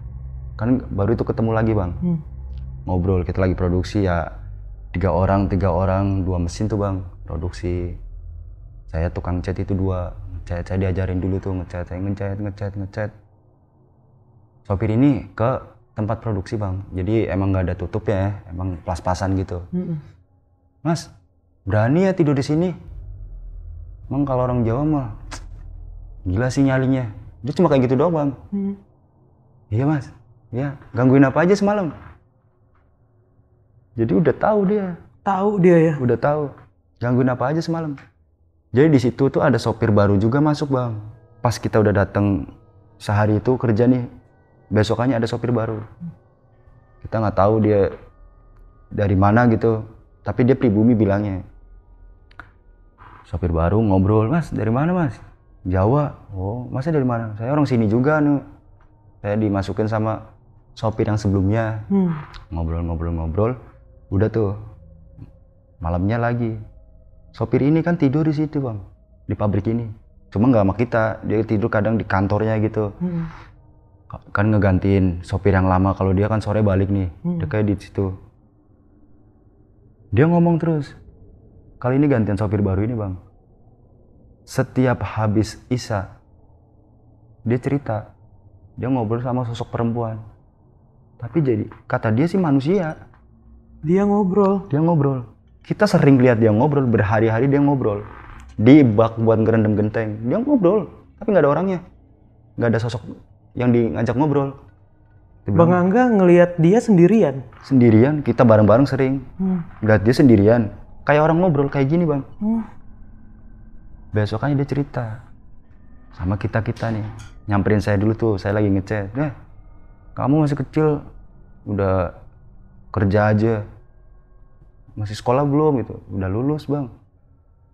kan baru itu ketemu lagi bang hmm. ngobrol kita lagi produksi ya tiga orang tiga orang dua mesin tuh bang produksi saya tukang cat itu dua ngecat saya diajarin dulu tuh ngecat saya ngecat ngecat ngecat sopir ini ke tempat produksi bang jadi emang nggak ada tutup ya emang pas-pasan gitu mm -mm. mas berani ya tidur di sini emang kalau orang Jawa mah gila sih nyalinya dia cuma kayak gitu doang bang mm. iya mas ya gangguin apa aja semalam jadi udah tahu dia tahu dia ya udah tahu gangguin apa aja semalam jadi di situ tuh ada sopir baru juga masuk bang pas kita udah datang sehari itu kerja nih besokannya ada sopir baru kita nggak tahu dia dari mana gitu tapi dia pribumi bilangnya sopir baru ngobrol mas dari mana mas Jawa oh masa dari mana saya orang sini juga nih saya dimasukin sama sopir yang sebelumnya hmm. ngobrol-ngobrol-ngobrol hmm. udah tuh malamnya lagi sopir ini kan tidur di situ bang di pabrik ini cuma nggak sama kita dia tidur kadang di kantornya gitu hmm kan ngegantiin sopir yang lama kalau dia kan sore balik nih hmm. dia kayak di situ dia ngomong terus kali ini gantian sopir baru ini bang setiap habis isa dia cerita dia ngobrol sama sosok perempuan tapi jadi kata dia sih manusia dia ngobrol dia ngobrol kita sering lihat dia ngobrol berhari-hari dia ngobrol di bak buat gerendam genteng dia ngobrol tapi nggak ada orangnya nggak ada sosok yang ngajak ngobrol. Dia Bang Angga ngelihat dia sendirian. Sendirian, kita bareng-bareng sering. Hmm. Lihat dia sendirian. Kayak orang ngobrol kayak gini, Bang. Hmm. Besokannya dia cerita sama kita-kita nih. Nyamperin saya dulu tuh, saya lagi ngechat. "Eh, kamu masih kecil, udah kerja aja. Masih sekolah belum gitu? Udah lulus, Bang."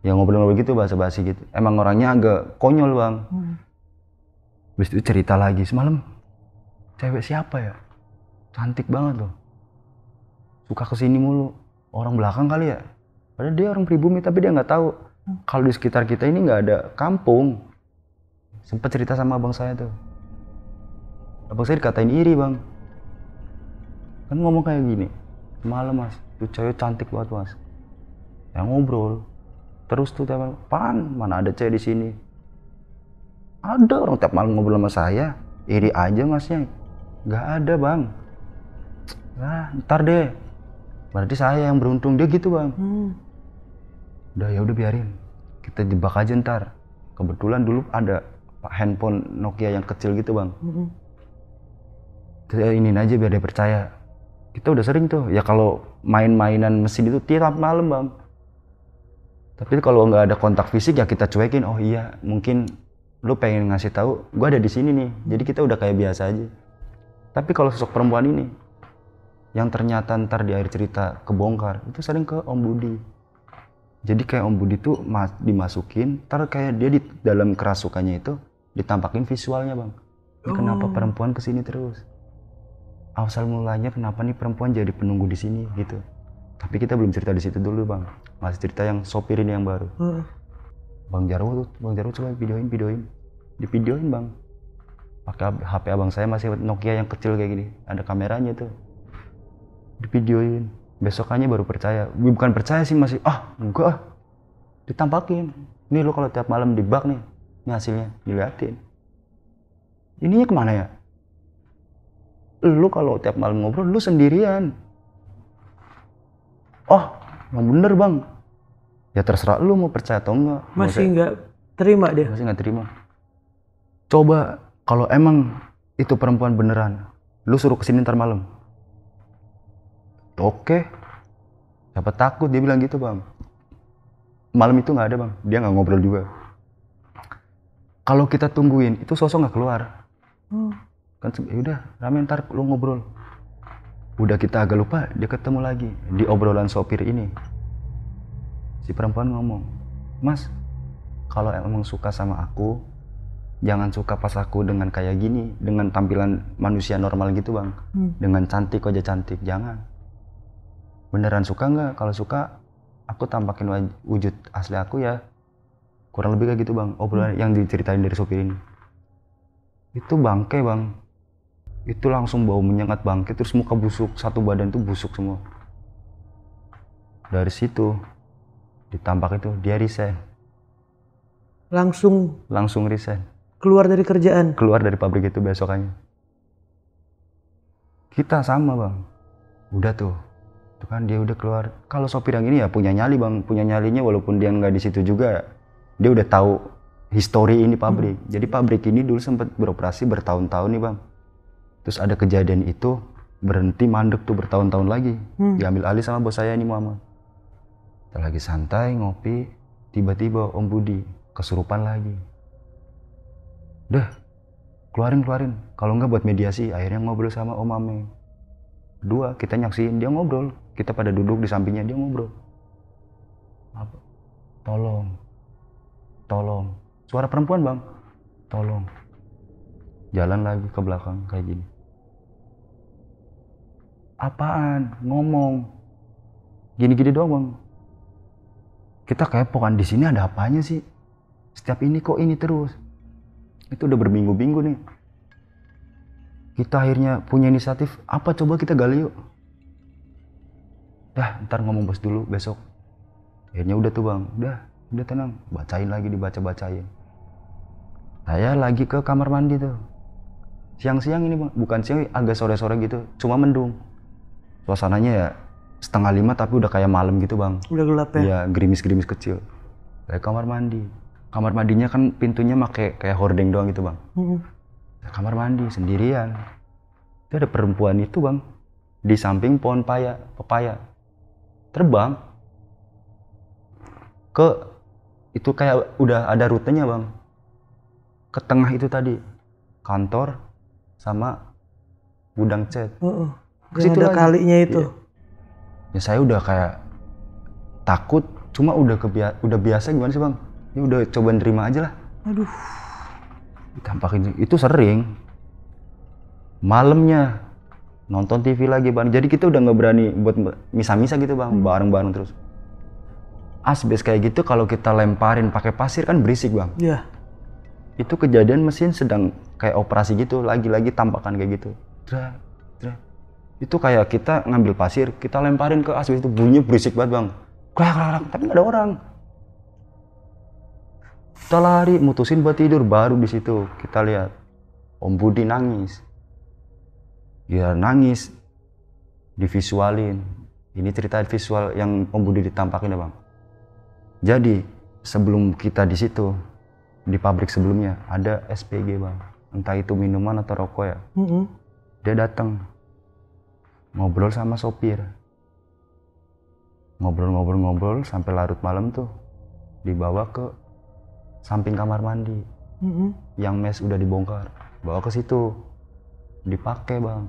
Ya ngobrol-ngobrol gitu bahasa bahasa gitu. Emang orangnya agak konyol, Bang. Hmm Habis itu cerita lagi, semalam cewek siapa ya? Cantik banget loh. Suka kesini mulu. Orang belakang kali ya? Padahal dia orang pribumi tapi dia nggak tahu hmm. kalau di sekitar kita ini nggak ada kampung. Sempet cerita sama abang saya tuh. Abang saya dikatain iri bang. Kan ngomong kayak gini. Malam mas, tuh cewek cantik banget mas. Yang ngobrol. Terus tuh teman, pan mana ada cewek di sini? Ada orang tiap malam ngobrol sama saya. Iri aja masnya. nggak ada bang. Nah, ntar deh. Berarti saya yang beruntung dia gitu bang. Hmm. Udah ya udah biarin. Kita jebak aja ntar. Kebetulan dulu ada pak handphone Nokia yang kecil gitu bang. Hmm. ini aja biar dia percaya. Kita udah sering tuh. Ya kalau main-mainan mesin itu tiap malam bang. Tapi kalau nggak ada kontak fisik ya kita cuekin. Oh iya mungkin lu pengen ngasih tahu gue ada di sini nih jadi kita udah kayak biasa aja tapi kalau sosok perempuan ini yang ternyata ntar di akhir cerita kebongkar itu sering ke Om Budi jadi kayak Om Budi tuh mas dimasukin ntar kayak dia di dalam kerasukannya itu ditampakin visualnya bang
ini oh. kenapa perempuan
kesini terus asal mulanya kenapa nih perempuan jadi penunggu di sini gitu tapi kita belum cerita di situ dulu bang masih cerita yang sopir ini yang baru bang Jarwo tuh bang Jarwo coba videoin videoin divideoin bang pakai HP abang saya masih Nokia yang kecil kayak gini ada kameranya tuh divideoin besokannya baru percaya bukan percaya sih masih ah enggak ah. ditampakin ini lo kalau tiap malam di dibak nih ini hasilnya diliatin ininya kemana ya Lo kalau tiap malam ngobrol lo sendirian oh yang bener bang ya terserah lu mau percaya atau enggak masih nggak terima dia masih nggak terima coba kalau emang itu perempuan beneran lu suruh kesini ntar malam oke siapa takut dia bilang gitu bang malam itu nggak ada bang dia nggak ngobrol juga kalau kita tungguin itu sosok nggak keluar hmm. kan ya udah ramen ntar lu ngobrol udah kita agak lupa dia ketemu lagi di obrolan sopir ini si perempuan ngomong, Mas, kalau emang suka sama aku, jangan suka pas aku dengan kayak gini, dengan tampilan manusia normal gitu bang, hmm. dengan cantik aja cantik, jangan. Beneran suka nggak? Kalau suka, aku tampakin wujud asli aku ya, kurang lebih kayak gitu bang. Oh hmm. yang diceritain dari sopir ini, itu bangke bang, itu langsung bau menyengat bangke, terus muka busuk, satu badan tuh busuk semua. Dari situ ditampak itu dia resign
langsung
langsung resign keluar dari kerjaan keluar dari pabrik itu besokannya kita sama bang udah tuh itu kan dia udah keluar kalau sopir yang ini ya punya nyali bang punya nyalinya walaupun dia nggak di situ juga dia udah tahu histori ini pabrik hmm. jadi pabrik ini dulu sempat beroperasi bertahun-tahun nih bang terus ada kejadian itu berhenti mandek tuh bertahun-tahun lagi hmm. diambil alih sama bos saya ini Muhammad kita lagi santai ngopi, tiba-tiba Om Budi kesurupan lagi. Dah, keluarin keluarin. Kalau nggak buat mediasi, akhirnya ngobrol sama Om Ame. Dua, kita nyaksiin dia ngobrol. Kita pada duduk di sampingnya dia ngobrol. Apa? Tolong, tolong. Suara perempuan bang, tolong. Jalan lagi ke belakang kayak gini. Apaan? Ngomong. Gini-gini doang bang kita kepo kan di sini ada apanya sih? Setiap ini kok ini terus? Itu udah berminggu-minggu nih. Kita akhirnya punya inisiatif, apa coba kita gali yuk. Dah, ntar ngomong bos dulu besok. Akhirnya udah tuh bang, udah, udah tenang. Bacain lagi, dibaca-bacain. Saya lagi ke kamar mandi tuh. Siang-siang ini bang, bukan siang, agak sore-sore gitu. Cuma mendung. Suasananya ya setengah lima tapi udah kayak malam gitu bang udah gelap ya iya gerimis gerimis kecil dari kamar mandi kamar mandinya kan pintunya make kayak hordeng doang gitu bang hmm. kamar mandi sendirian itu ada perempuan itu bang di samping pohon paya pepaya terbang ke itu kayak udah ada rutenya bang ke tengah itu tadi kantor sama gudang cat. Uh, uh, situ ada kalinya itu. Iya ya saya udah kayak takut cuma udah kebia udah biasa gimana sih bang ini ya udah coba nerima aja lah aduh gampang itu sering malamnya nonton TV lagi bang jadi kita udah nggak berani buat misa-misa gitu bang hmm. bareng-bareng terus asbes kayak gitu kalau kita lemparin pakai pasir kan berisik bang iya yeah. itu kejadian mesin sedang kayak operasi gitu lagi-lagi tampakan kayak gitu itu kayak kita ngambil pasir kita lemparin ke asbes itu bunyinya berisik banget bang kerak kerak tapi nggak ada orang kita lari mutusin buat tidur baru di situ kita lihat Om Budi nangis dia ya, nangis divisualin ini cerita visual yang Om Budi ditampakin ya bang jadi sebelum kita di situ di pabrik sebelumnya ada SPG bang entah itu minuman atau rokok ya mm -hmm. dia datang ngobrol sama sopir ngobrol-ngobrol-ngobrol sampai larut malam tuh dibawa ke samping kamar mandi mm-hmm. yang mes udah dibongkar bawa ke situ dipakai bang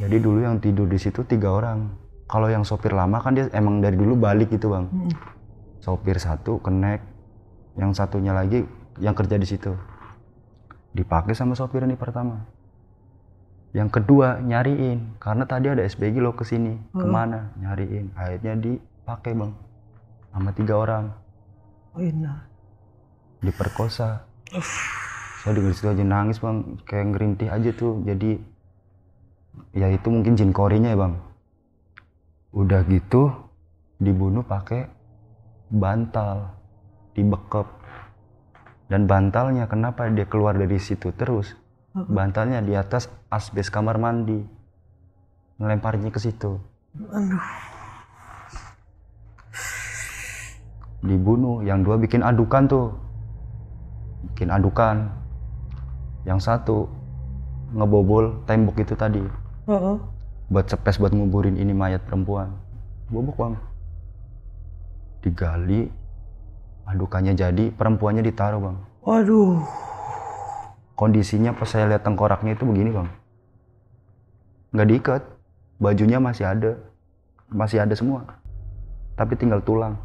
jadi dulu yang tidur di situ tiga orang kalau yang sopir lama kan dia emang dari dulu balik gitu bang mm-hmm. sopir satu kenek yang satunya lagi yang kerja di situ dipakai sama sopir ini pertama yang kedua nyariin karena tadi ada SBG lo kesini hmm. Oh. kemana nyariin akhirnya dipakai bang sama tiga orang oh iya diperkosa Uff. saya di situ aja nangis bang kayak ngerintih aja tuh jadi ya itu mungkin jin korinya ya bang udah gitu dibunuh pakai bantal dibekep dan bantalnya kenapa dia keluar dari situ terus bantalnya di atas asbes kamar mandi ngelemparnya ke situ dibunuh yang dua bikin adukan tuh bikin adukan yang satu ngebobol tembok itu tadi uh-uh. buat cepes buat nguburin ini mayat perempuan bobok bang digali adukannya jadi perempuannya ditaruh bang waduh kondisinya pas saya lihat tengkoraknya itu begini bang nggak diikat bajunya masih ada masih ada semua tapi tinggal tulang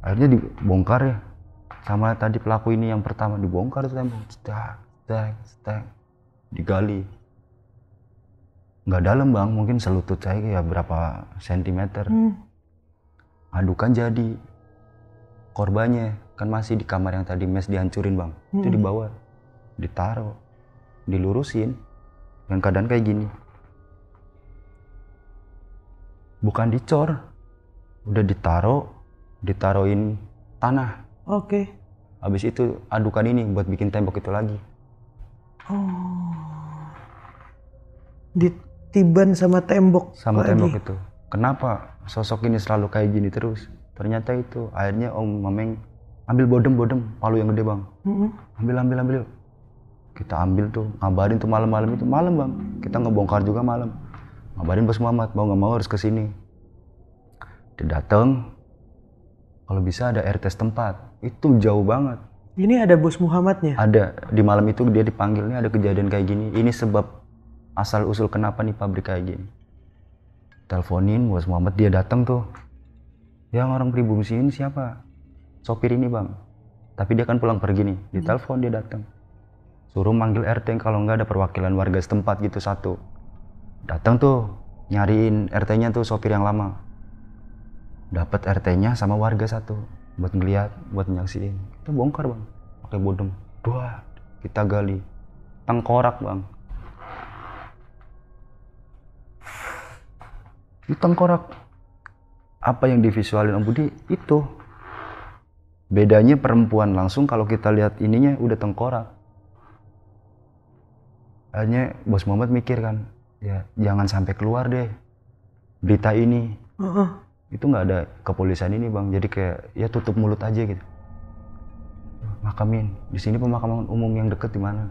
akhirnya dibongkar ya sama tadi pelaku ini yang pertama dibongkar itu tembok cetak cetak cetak digali nggak dalam bang mungkin selutut saya kayak berapa sentimeter hmm. adukan jadi korbannya kan masih di kamar yang tadi mes dihancurin bang hmm. itu dibawa ditaruh dilurusin dengan keadaan kayak gini bukan dicor udah ditaruh ditaruhin tanah oke okay. habis itu adukan ini buat bikin tembok itu lagi
oh
ditiban
sama tembok sama lagi. tembok itu
kenapa sosok ini selalu kayak gini terus ternyata itu akhirnya om mameng ambil bodem bodem palu yang gede bang mm-hmm. ambil ambil ambil kita ambil tuh ngabarin tuh malam-malam itu malam bang kita ngebongkar juga malam ngabarin bos Muhammad mau nggak mau harus kesini dia datang kalau bisa ada RT tempat. itu jauh banget ini ada bos Muhammadnya ada di malam itu dia dipanggil dipanggilnya ada kejadian kayak gini ini sebab asal usul kenapa nih pabrik kayak gini teleponin bos Muhammad dia datang tuh yang orang pribumi ini siapa sopir ini bang tapi dia kan pulang pergi nih di hmm. telepon dia datang suruh manggil RT kalau nggak ada perwakilan warga setempat gitu satu datang tuh nyariin RT-nya tuh sopir yang lama dapat RT-nya sama warga satu buat ngeliat buat nyaksiin kita bongkar bang pakai bodem dua kita gali tengkorak bang di tengkorak apa yang divisualin Om Budi itu bedanya perempuan langsung kalau kita lihat ininya udah tengkorak akhirnya bos Muhammad mikir kan ya jangan sampai keluar deh berita ini uh -uh. itu nggak ada kepolisian ini bang jadi kayak ya tutup mulut aja gitu makamin di sini pemakaman umum yang deket di mana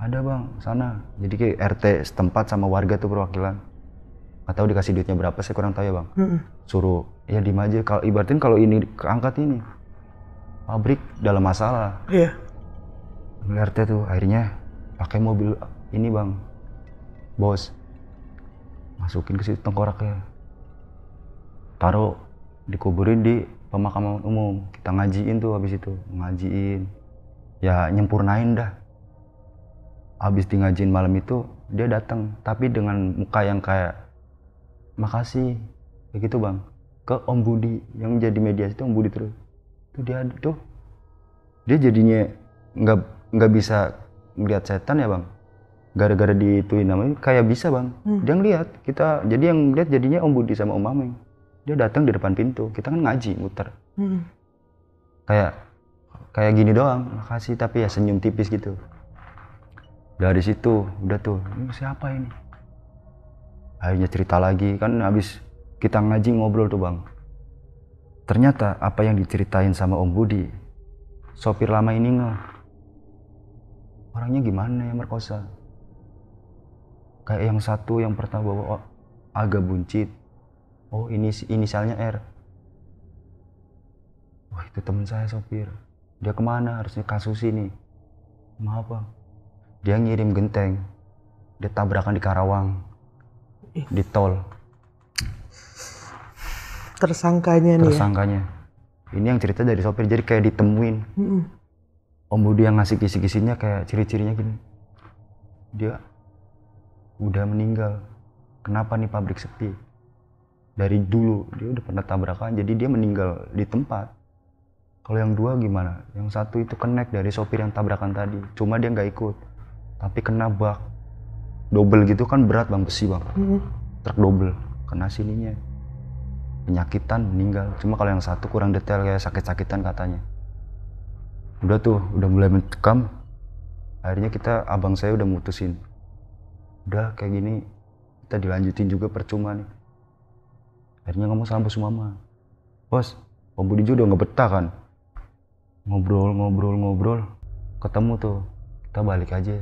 ada bang sana jadi kayak RT setempat sama warga tuh perwakilan nggak tahu dikasih duitnya berapa saya kurang tahu ya bang uh -uh. suruh ya diem aja kalau ibaratin kalau ini keangkat ini pabrik dalam masalah iya yeah. RT tuh akhirnya pakai mobil ini bang bos masukin ke situ tengkoraknya taruh dikuburin di pemakaman umum kita ngajiin tuh habis itu ngajiin ya nyempurnain dah habis di ngajiin malam itu dia datang tapi dengan muka yang kayak makasih begitu bang ke Om Budi yang jadi mediasi itu Om Budi terus tuh dia tuh dia jadinya nggak nggak bisa ngelihat setan ya bang gara-gara itu namanya kayak bisa bang hmm. dia ngelihat kita jadi yang ngelihat jadinya om Budi sama om Maming dia datang di depan pintu kita kan ngaji muter hmm. kayak kayak gini doang makasih tapi ya senyum tipis gitu dari situ udah tuh ini siapa ini akhirnya cerita lagi kan habis kita ngaji ngobrol tuh bang ternyata apa yang diceritain sama Om Budi sopir lama ini nggak orangnya gimana yang merkosa kayak yang satu yang pertama bawa oh, agak buncit oh ini inisialnya R wah itu teman saya sopir dia kemana harusnya kasus ini maaf bang dia ngirim genteng dia tabrakan di Karawang di tol
tersangkanya nih ya?
tersangkanya ini yang cerita dari sopir jadi kayak ditemuin mm -mm. Om Budi yang ngasih kisi-kisinya kayak ciri-cirinya gini. Dia udah meninggal. Kenapa nih pabrik sepi? Dari dulu dia udah pernah tabrakan jadi dia meninggal di tempat. Kalau yang dua gimana? Yang satu itu connect dari sopir yang tabrakan tadi. Cuma dia nggak ikut. Tapi kena bak. Double gitu kan berat bang besi bang. Mm Truk double. Kena sininya penyakitan meninggal cuma kalau yang satu kurang detail kayak sakit-sakitan katanya udah tuh udah mulai mencekam akhirnya kita abang saya udah mutusin udah kayak gini kita dilanjutin juga percuma nih akhirnya ngomong sama bos mama bos om Budi juga udah nggak betah kan ngobrol ngobrol ngobrol ketemu tuh kita balik aja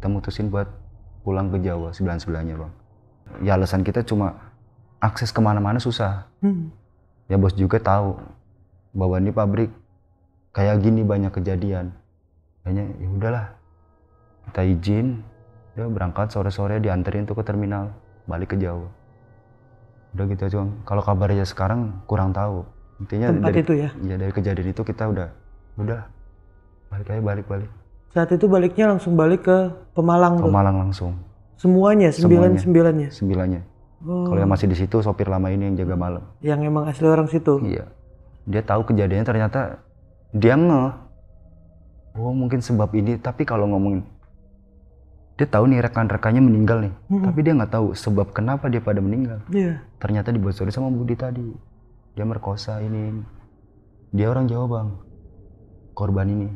kita mutusin buat pulang ke Jawa sebelah sebelahnya bang ya alasan kita cuma akses kemana-mana susah hmm. ya bos juga tahu bahwa ini pabrik kayak gini banyak kejadian kayaknya ya udahlah kita izin dia berangkat sore-sore dianterin tuh ke terminal balik ke Jawa udah gitu aja kalau kabarnya sekarang kurang tahu intinya tempat dari, itu ya ya dari kejadian itu kita udah udah balik aja balik balik saat itu baliknya langsung balik ke Pemalang Pemalang tuh. langsung semuanya sembilan sembilannya sembilannya
oh. kalau yang masih
di situ sopir lama ini yang jaga malam
yang emang asli orang situ iya
dia tahu kejadiannya ternyata dia nge oh mungkin sebab ini tapi kalau ngomongin dia tahu nih rekan-rekannya meninggal nih hmm. tapi dia nggak tahu sebab kenapa dia pada meninggal yeah. ternyata dibocorin sama Budi tadi dia merkosa ini dia orang Jawa bang korban ini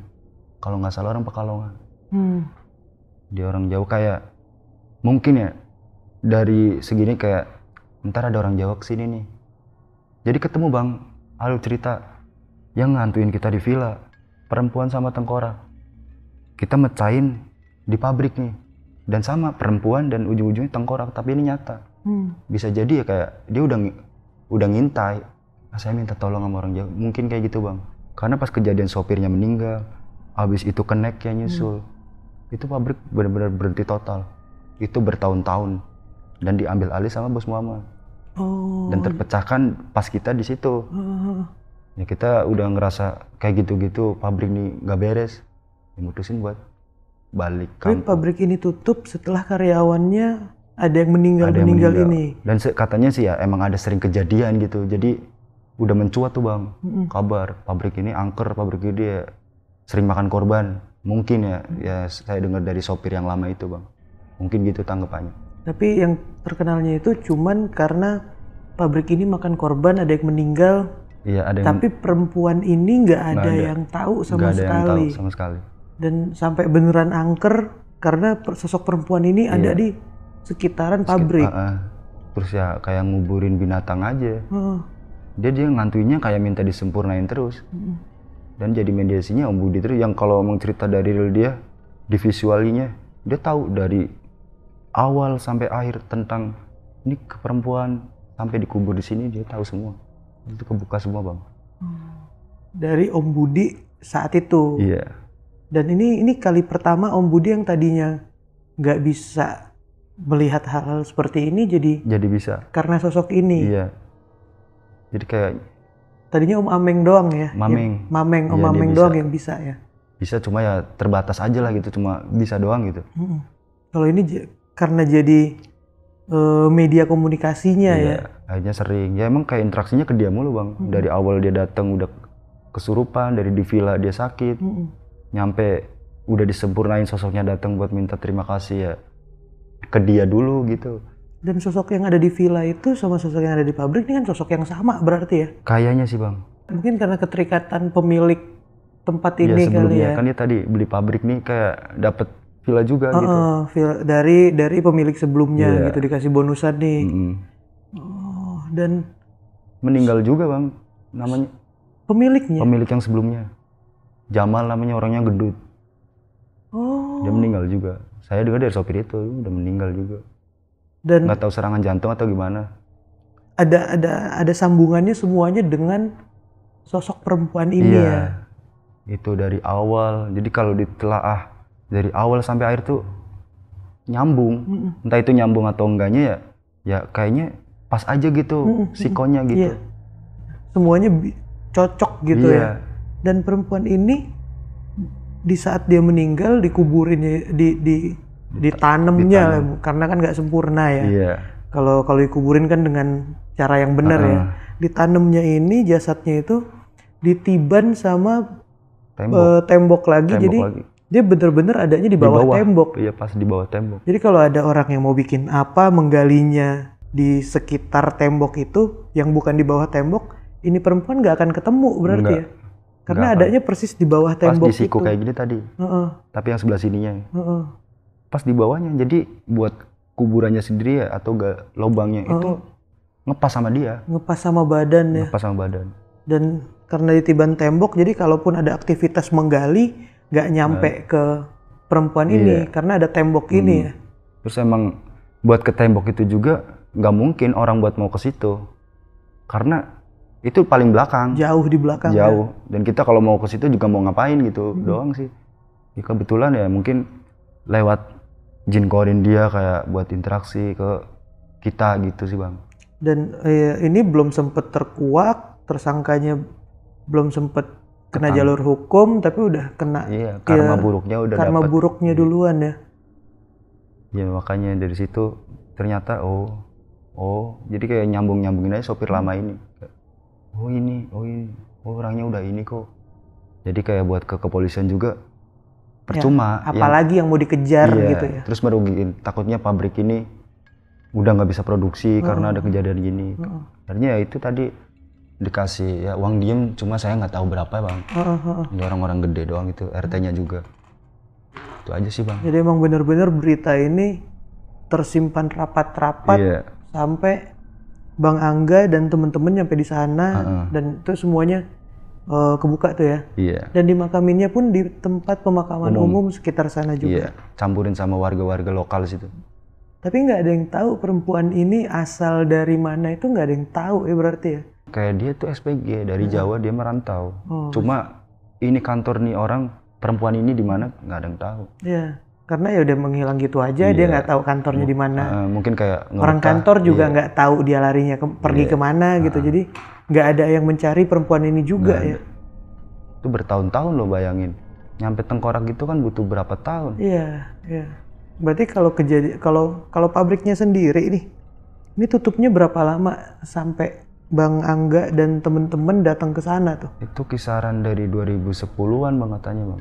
kalau nggak salah orang Pekalongan mm. dia orang Jawa kayak mungkin ya dari segini kayak ntar ada orang Jawa kesini nih jadi ketemu bang alur cerita yang ngantuin kita di villa perempuan sama tengkorak kita mecahin di pabrik nih dan sama perempuan dan ujung-ujungnya tengkorak tapi ini nyata hmm. bisa jadi ya kayak dia udah udah ngintai ah, saya minta tolong sama orang jauh mungkin kayak gitu bang karena pas kejadian sopirnya meninggal habis itu kenek yang nyusul hmm. itu pabrik benar-benar berhenti total itu bertahun-tahun dan diambil alih sama bos Muhammad oh. dan terpecahkan pas kita di situ oh ya kita udah ngerasa kayak gitu-gitu pabrik ini nggak beres dimutusin buat balik kan pabrik ini tutup
setelah karyawannya ada yang meninggal ada yang meninggal, meninggal ini.
Dan katanya sih ya emang ada sering kejadian gitu. Jadi udah mencuat tuh bang mm-hmm. kabar pabrik ini angker pabrik ini ya sering makan korban mungkin ya mm-hmm. ya saya dengar dari sopir yang lama itu bang mungkin gitu tanggapannya.
Tapi yang terkenalnya itu cuman karena pabrik ini makan korban ada yang meninggal
Iya, ada yang Tapi
perempuan ini nggak ada, ada yang tahu sama gak ada sekali. Yang tahu sama sekali. Dan sampai beneran angker karena sosok perempuan ini iya. ada di sekitaran pabrik. uh,
uh. Terus ya kayak nguburin binatang aja. Uh. Dia dia ngantuinya kayak minta disempurnain terus. Uh. Dan jadi mediasinya Om Budi terus yang kalau mau cerita dari real dia di visualnya dia tahu dari awal sampai akhir tentang ini perempuan sampai dikubur di sini dia tahu semua itu kebuka semua bang
hmm. dari Om Budi saat itu iya yeah. dan ini ini kali pertama Om Budi yang tadinya nggak bisa melihat hal-hal seperti ini jadi jadi bisa karena sosok ini iya jadi kayak tadinya Om Ameng doang ya Mameng ya, Mameng Om iya, Ameng doang yang bisa ya
bisa cuma ya terbatas aja lah gitu cuma bisa doang gitu mm kalau
ini karena jadi eh, media komunikasinya iya.
ya akhirnya sering ya emang kayak interaksinya ke dia mulu bang mm -hmm. dari awal dia datang udah kesurupan dari di villa dia sakit mm -hmm. nyampe udah disempurnain sosoknya datang buat minta terima kasih ya ke dia dulu gitu
dan sosok yang ada di villa itu sama sosok yang ada di pabrik ini kan sosok yang sama berarti ya
kayaknya sih bang
mungkin karena keterikatan pemilik tempat ya, ini kali ya kan
dia tadi beli pabrik nih kayak dapet villa juga uh gitu
villa, dari dari pemilik sebelumnya yeah. gitu
dikasih bonusan nih mm -hmm dan meninggal juga bang namanya pemiliknya pemilik yang sebelumnya Jamal namanya orangnya gendut oh dia meninggal juga saya dengar dari sopir itu udah meninggal juga dan nggak tahu serangan jantung atau gimana
ada ada ada sambungannya semuanya dengan sosok perempuan ini iya, ya
itu dari awal jadi kalau ditelaah dari awal sampai akhir tuh nyambung mm -mm. entah itu nyambung atau enggaknya ya ya kayaknya pas aja gitu hmm. sikonya iya. gitu yeah. semuanya cocok gitu yeah. ya iya. dan perempuan ini
di saat dia meninggal dikuburin di di ditanamnya Ditanam. karena kan nggak sempurna ya iya. kalau yeah. kalau dikuburin kan dengan cara yang benar uh. ya ditanamnya ini jasadnya itu ditiban sama tembok, uh, tembok lagi tembok jadi lagi. dia benar-benar adanya di bawah, di bawah tembok
iya pas di bawah tembok
jadi kalau ada orang yang mau bikin apa menggalinya di sekitar tembok itu yang bukan di bawah tembok ini perempuan nggak akan ketemu berarti Enggak. ya
karena Enggak adanya apa.
persis di bawah tembok pas di siku itu. kayak
gini tadi uh -uh. tapi yang sebelah sininya uh -uh. pas di bawahnya jadi buat kuburannya sendiri ya atau gak lobangnya uh -uh. itu ngepas sama dia ngepas sama badan ngepas ya ngepas sama badan dan karena ditiban tembok jadi kalaupun ada aktivitas
menggali nggak nyampe nah. ke perempuan iya. ini karena ada tembok hmm. ini ya
terus emang buat ke tembok itu juga nggak mungkin orang buat mau ke situ karena itu paling belakang jauh di belakang ya? jauh ya? dan kita kalau mau ke situ juga mau ngapain gitu hmm. doang sih ya kebetulan ya mungkin lewat jin korin dia kayak buat interaksi ke kita gitu sih bang
dan eh, ini belum sempet terkuak tersangkanya belum sempet kena Ketang. jalur hukum tapi udah kena iya, karma ya, buruknya udah karma dapet. buruknya duluan ya
ya makanya dari situ ternyata oh oh jadi kayak nyambung nyambungin aja sopir lama ini oh ini oh ini oh orangnya udah ini kok jadi kayak buat ke kepolisian juga percuma ya, ya. apalagi yang, yang mau dikejar iya, gitu ya terus merugiin takutnya pabrik ini udah nggak bisa produksi hmm. karena ada kejadian gini
hmm.
ya itu tadi dikasih ya uang diem cuma saya nggak tahu berapa bang
hmm.
orang-orang gede doang itu RT-nya juga itu aja sih bang
jadi emang bener-bener berita ini tersimpan rapat-rapat yeah sampai Bang Angga dan temen-temen sampai di sana uh -uh. dan itu semuanya uh, kebuka tuh ya. Iya. Yeah. Dan dimakaminnya pun di tempat pemakaman umum, umum sekitar sana juga. Iya.
Yeah. Campurin sama warga-warga lokal situ.
Tapi nggak ada yang tahu perempuan ini asal dari mana itu nggak ada yang tahu ya
berarti ya. Kayak dia tuh SPG dari hmm. Jawa dia merantau. Oh. Cuma ini kantor nih orang perempuan ini di mana nggak ada yang tahu.
Iya. Yeah karena ya udah menghilang gitu aja iya. dia nggak tahu kantornya di mana
uh, mungkin kayak orang kantor juga iya. nggak
iya. tahu dia larinya ke, pergi iya. kemana uh. gitu jadi nggak ada yang mencari perempuan ini juga gak ya
ada. itu bertahun-tahun loh bayangin nyampe tengkorak gitu kan butuh berapa tahun
iya iya berarti kalau kejadi kalau kalau pabriknya
sendiri ini,
ini tutupnya berapa lama sampai Bang Angga dan temen-temen datang ke sana tuh?
Itu kisaran dari 2010-an bang katanya bang.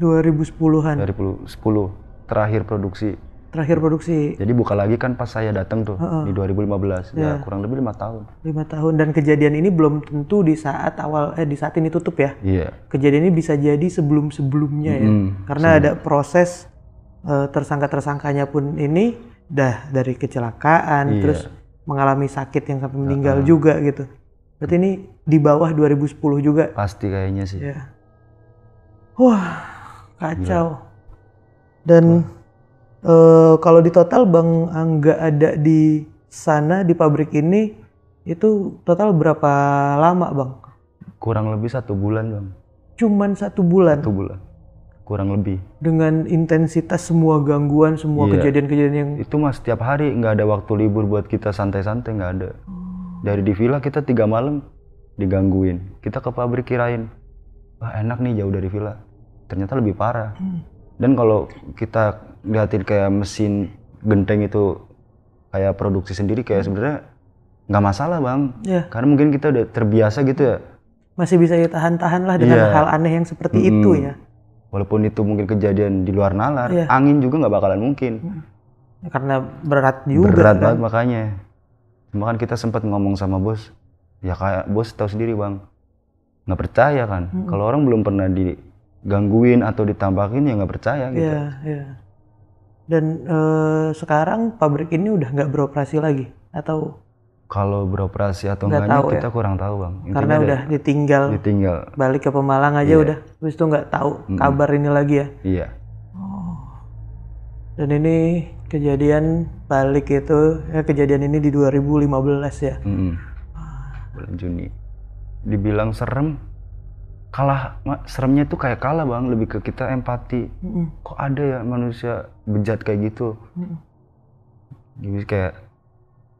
2010-an. 2010 terakhir produksi. Terakhir produksi. Jadi buka lagi kan pas saya datang tuh uh -uh. di 2015 ya. ya kurang lebih lima tahun. Lima
tahun dan kejadian ini belum tentu di saat awal eh di saat ini tutup ya. Iya. Yeah.
Kejadian ini bisa
jadi sebelum-sebelumnya mm -hmm. ya. Karena Sebelum. ada proses uh, tersangka-tersangkanya pun ini dah dari kecelakaan Yeah. terus mengalami sakit yang sampai meninggal uh -huh. juga gitu. Berarti ini di bawah 2010 juga.
Pasti kayaknya sih. Yeah.
Wah,
kacau iya. dan uh, kalau di total bang Angga ada di sana di pabrik ini itu total berapa lama bang
kurang lebih satu bulan bang cuman satu bulan satu bulan kurang lebih
dengan intensitas semua gangguan semua iya.
kejadian-kejadian yang itu mas setiap hari nggak ada waktu libur buat kita santai-santai nggak ada dari di villa kita tiga malam digangguin kita ke pabrik kirain wah enak nih jauh dari villa ternyata lebih parah. Hmm. Dan kalau kita lihatin kayak mesin genteng itu kayak produksi sendiri kayak hmm. sebenarnya nggak masalah bang, ya. karena mungkin kita udah terbiasa gitu ya.
Masih bisa ditahan-tahan ya lah dengan ya. hal aneh yang seperti hmm. itu ya.
Walaupun itu mungkin kejadian di luar nalar, ya. angin juga nggak bakalan mungkin. Hmm. Ya, Karena berat juga. Berat kan? banget makanya. Bahkan kita sempat ngomong sama bos, ya kayak bos tahu sendiri bang, nggak percaya kan. Hmm. Kalau orang belum pernah di gangguin atau ditambahin ya nggak percaya gitu. Iya,
iya. Dan uh, sekarang pabrik ini udah nggak beroperasi lagi atau?
Kalau beroperasi atau nggak enggaknya tahu, kita ya? kurang tahu bang. Intinya Karena udah ada, ditinggal. Ditinggal.
Balik ke Pemalang aja yeah. udah. Terus itu nggak tahu mm kabar ini lagi ya.
Iya.
Oh.
Dan ini kejadian balik itu ya kejadian ini di 2015 ya.
Mm -hmm. Bulan Juni. Dibilang serem, kalah seremnya tuh kayak kalah bang lebih ke kita empati mm -hmm. kok ada ya manusia bejat kayak gitu mm -hmm. kayak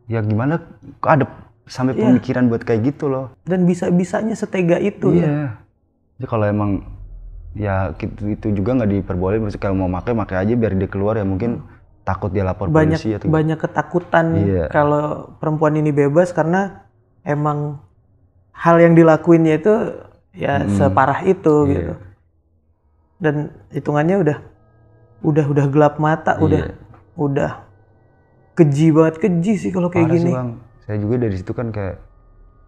ya gimana kok ada sampai yeah. pemikiran buat kayak gitu loh
dan bisa bisanya setega itu yeah. ya
jadi kalau emang ya gitu itu juga nggak diperboleh maksudnya kalau mau pakai pakai aja biar dia keluar ya mungkin mm. takut dia lapor banyak, polisi atau banyak gitu. ketakutan yeah.
kalau perempuan ini bebas karena emang hal yang dilakuinnya itu ya hmm. separah itu yeah. gitu dan hitungannya udah udah udah gelap mata yeah. udah
udah keji banget keji sih kalau kayak gini sih bang saya juga dari situ kan kayak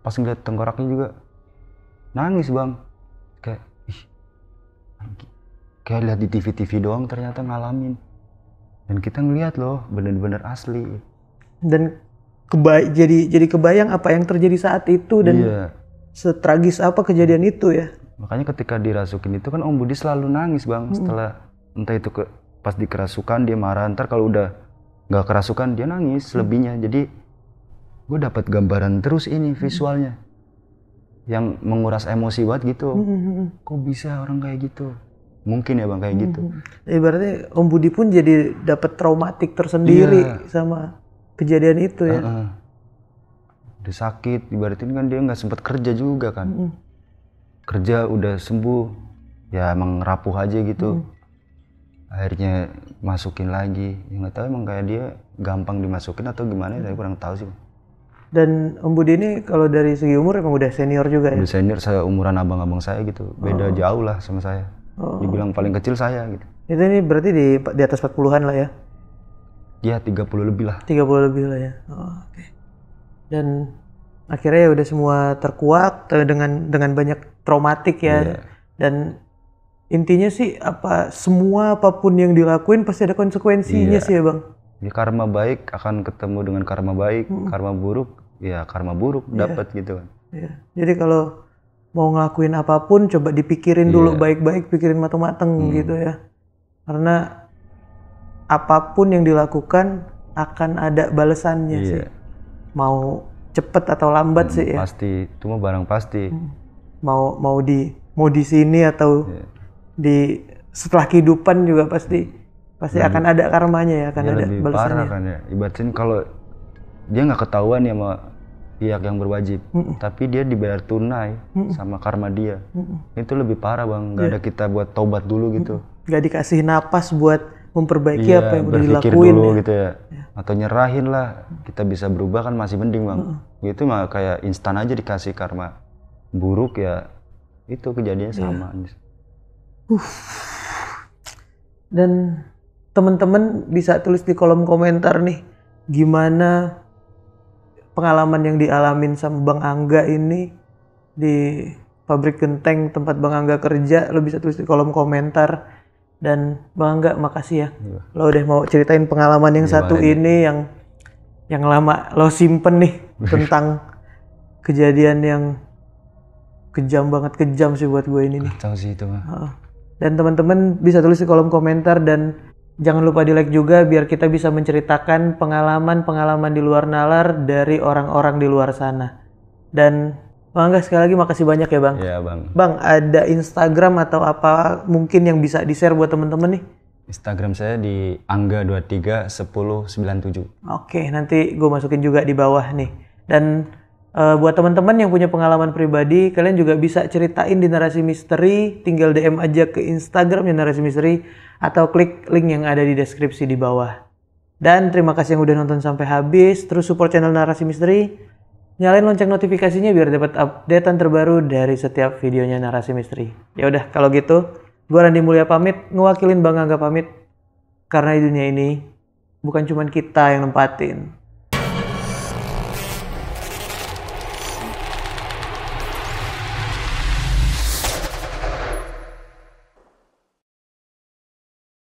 pas ngeliat tengkoraknya juga nangis bang kayak ih kayak lihat di TV-TV doang ternyata ngalamin dan kita ngeliat loh bener-bener asli
dan kebay
jadi jadi kebayang apa yang terjadi
saat itu dan yeah setragis apa kejadian itu ya
makanya ketika dirasukin itu kan Om Budi selalu nangis bang hmm. setelah entah itu ke pas dikerasukan dia marah ntar kalau udah nggak kerasukan dia nangis hmm. lebihnya jadi gue dapat gambaran terus ini hmm. visualnya yang menguras emosi banget gitu
hmm, kok bisa orang kayak gitu
mungkin ya bang kayak gitu ibaratnya
eh, Om Budi pun jadi dapat traumatik tersendiri yeah. sama kejadian itu ya uh -uh
dia sakit ibaratin kan dia nggak sempat kerja juga kan mm -hmm. kerja udah sembuh ya emang rapuh aja gitu mm -hmm. akhirnya masukin lagi ya nggak tahu emang kayak dia gampang dimasukin atau gimana mm -hmm. saya kurang tahu sih
dan Om Budi ini kalau dari segi umur emang udah senior juga ya?
senior, saya umuran abang-abang saya gitu. Beda oh. jauh lah sama saya. Oh. Dibilang paling kecil saya gitu.
Itu ini berarti di, di atas 40-an lah ya?
Iya, 30 lebih lah.
30 lebih lah ya. Oh, oke. Okay dan akhirnya ya udah semua terkuak eh, dengan dengan banyak traumatik ya yeah. dan intinya sih apa semua apapun yang dilakuin pasti ada konsekuensinya yeah. sih ya bang
ya karma baik akan ketemu dengan karma baik hmm. karma buruk ya karma buruk yeah. dapat gitu kan yeah.
jadi kalau mau ngelakuin apapun coba dipikirin dulu iya. baik-baik pikirin matang-matang hmm. gitu ya karena apapun yang dilakukan akan ada balasannya yeah. sih mau cepet atau lambat hmm, sih ya
pasti itu mah barang pasti hmm.
mau mau di mau di sini atau yeah. di setelah kehidupan juga pasti hmm. pasti akan ada karmanya ya akan ada lebih balasannya. parah
kan ya ibaratnya kalau dia nggak ketahuan ya sama pihak yang berwajib mm -mm. tapi dia dibayar tunai mm -mm. sama karma dia mm -mm. itu lebih parah bang nggak yeah. ada kita buat taubat dulu gitu hmm.
nggak dikasih napas buat memperbaiki iya, apa yang udah dilakuin dulu, ya.
gitu ya. ya atau nyerahin lah kita bisa berubah kan masih mending bang uh -uh. gitu mah kayak instan aja dikasih karma buruk ya itu kejadian yeah. sama uh.
dan teman-teman bisa tulis di kolom komentar nih gimana pengalaman yang dialamin sama Bang Angga ini di pabrik genteng tempat Bang Angga kerja lo bisa tulis di kolom komentar dan bangga makasih ya iya. lo udah mau ceritain pengalaman yang Gimana satu ini yang yang lama lo simpen nih tentang kejadian yang kejam banget kejam sih buat gue ini nih. sih itu mah. Dan teman-teman bisa tulis di kolom komentar dan jangan lupa di like juga biar kita bisa menceritakan pengalaman-pengalaman di luar nalar dari orang-orang di luar sana. Dan Bang oh, sekali lagi makasih banyak ya Bang. Iya Bang. Bang ada Instagram atau apa mungkin yang bisa di-share buat temen-temen nih?
Instagram saya di angga231097.
Oke nanti gue masukin juga di bawah nih. Dan uh, buat teman-teman yang punya pengalaman pribadi, kalian juga bisa ceritain di narasi misteri. Tinggal DM aja ke Instagramnya narasi misteri atau klik link yang ada di deskripsi di bawah. Dan terima kasih yang udah nonton sampai habis. Terus support channel narasi misteri nyalain lonceng notifikasinya biar dapat updatean terbaru dari setiap videonya narasi misteri. Ya udah kalau gitu, gua Randy Mulia pamit, ngewakilin Bang Angga pamit karena di dunia ini bukan cuma kita yang nempatin,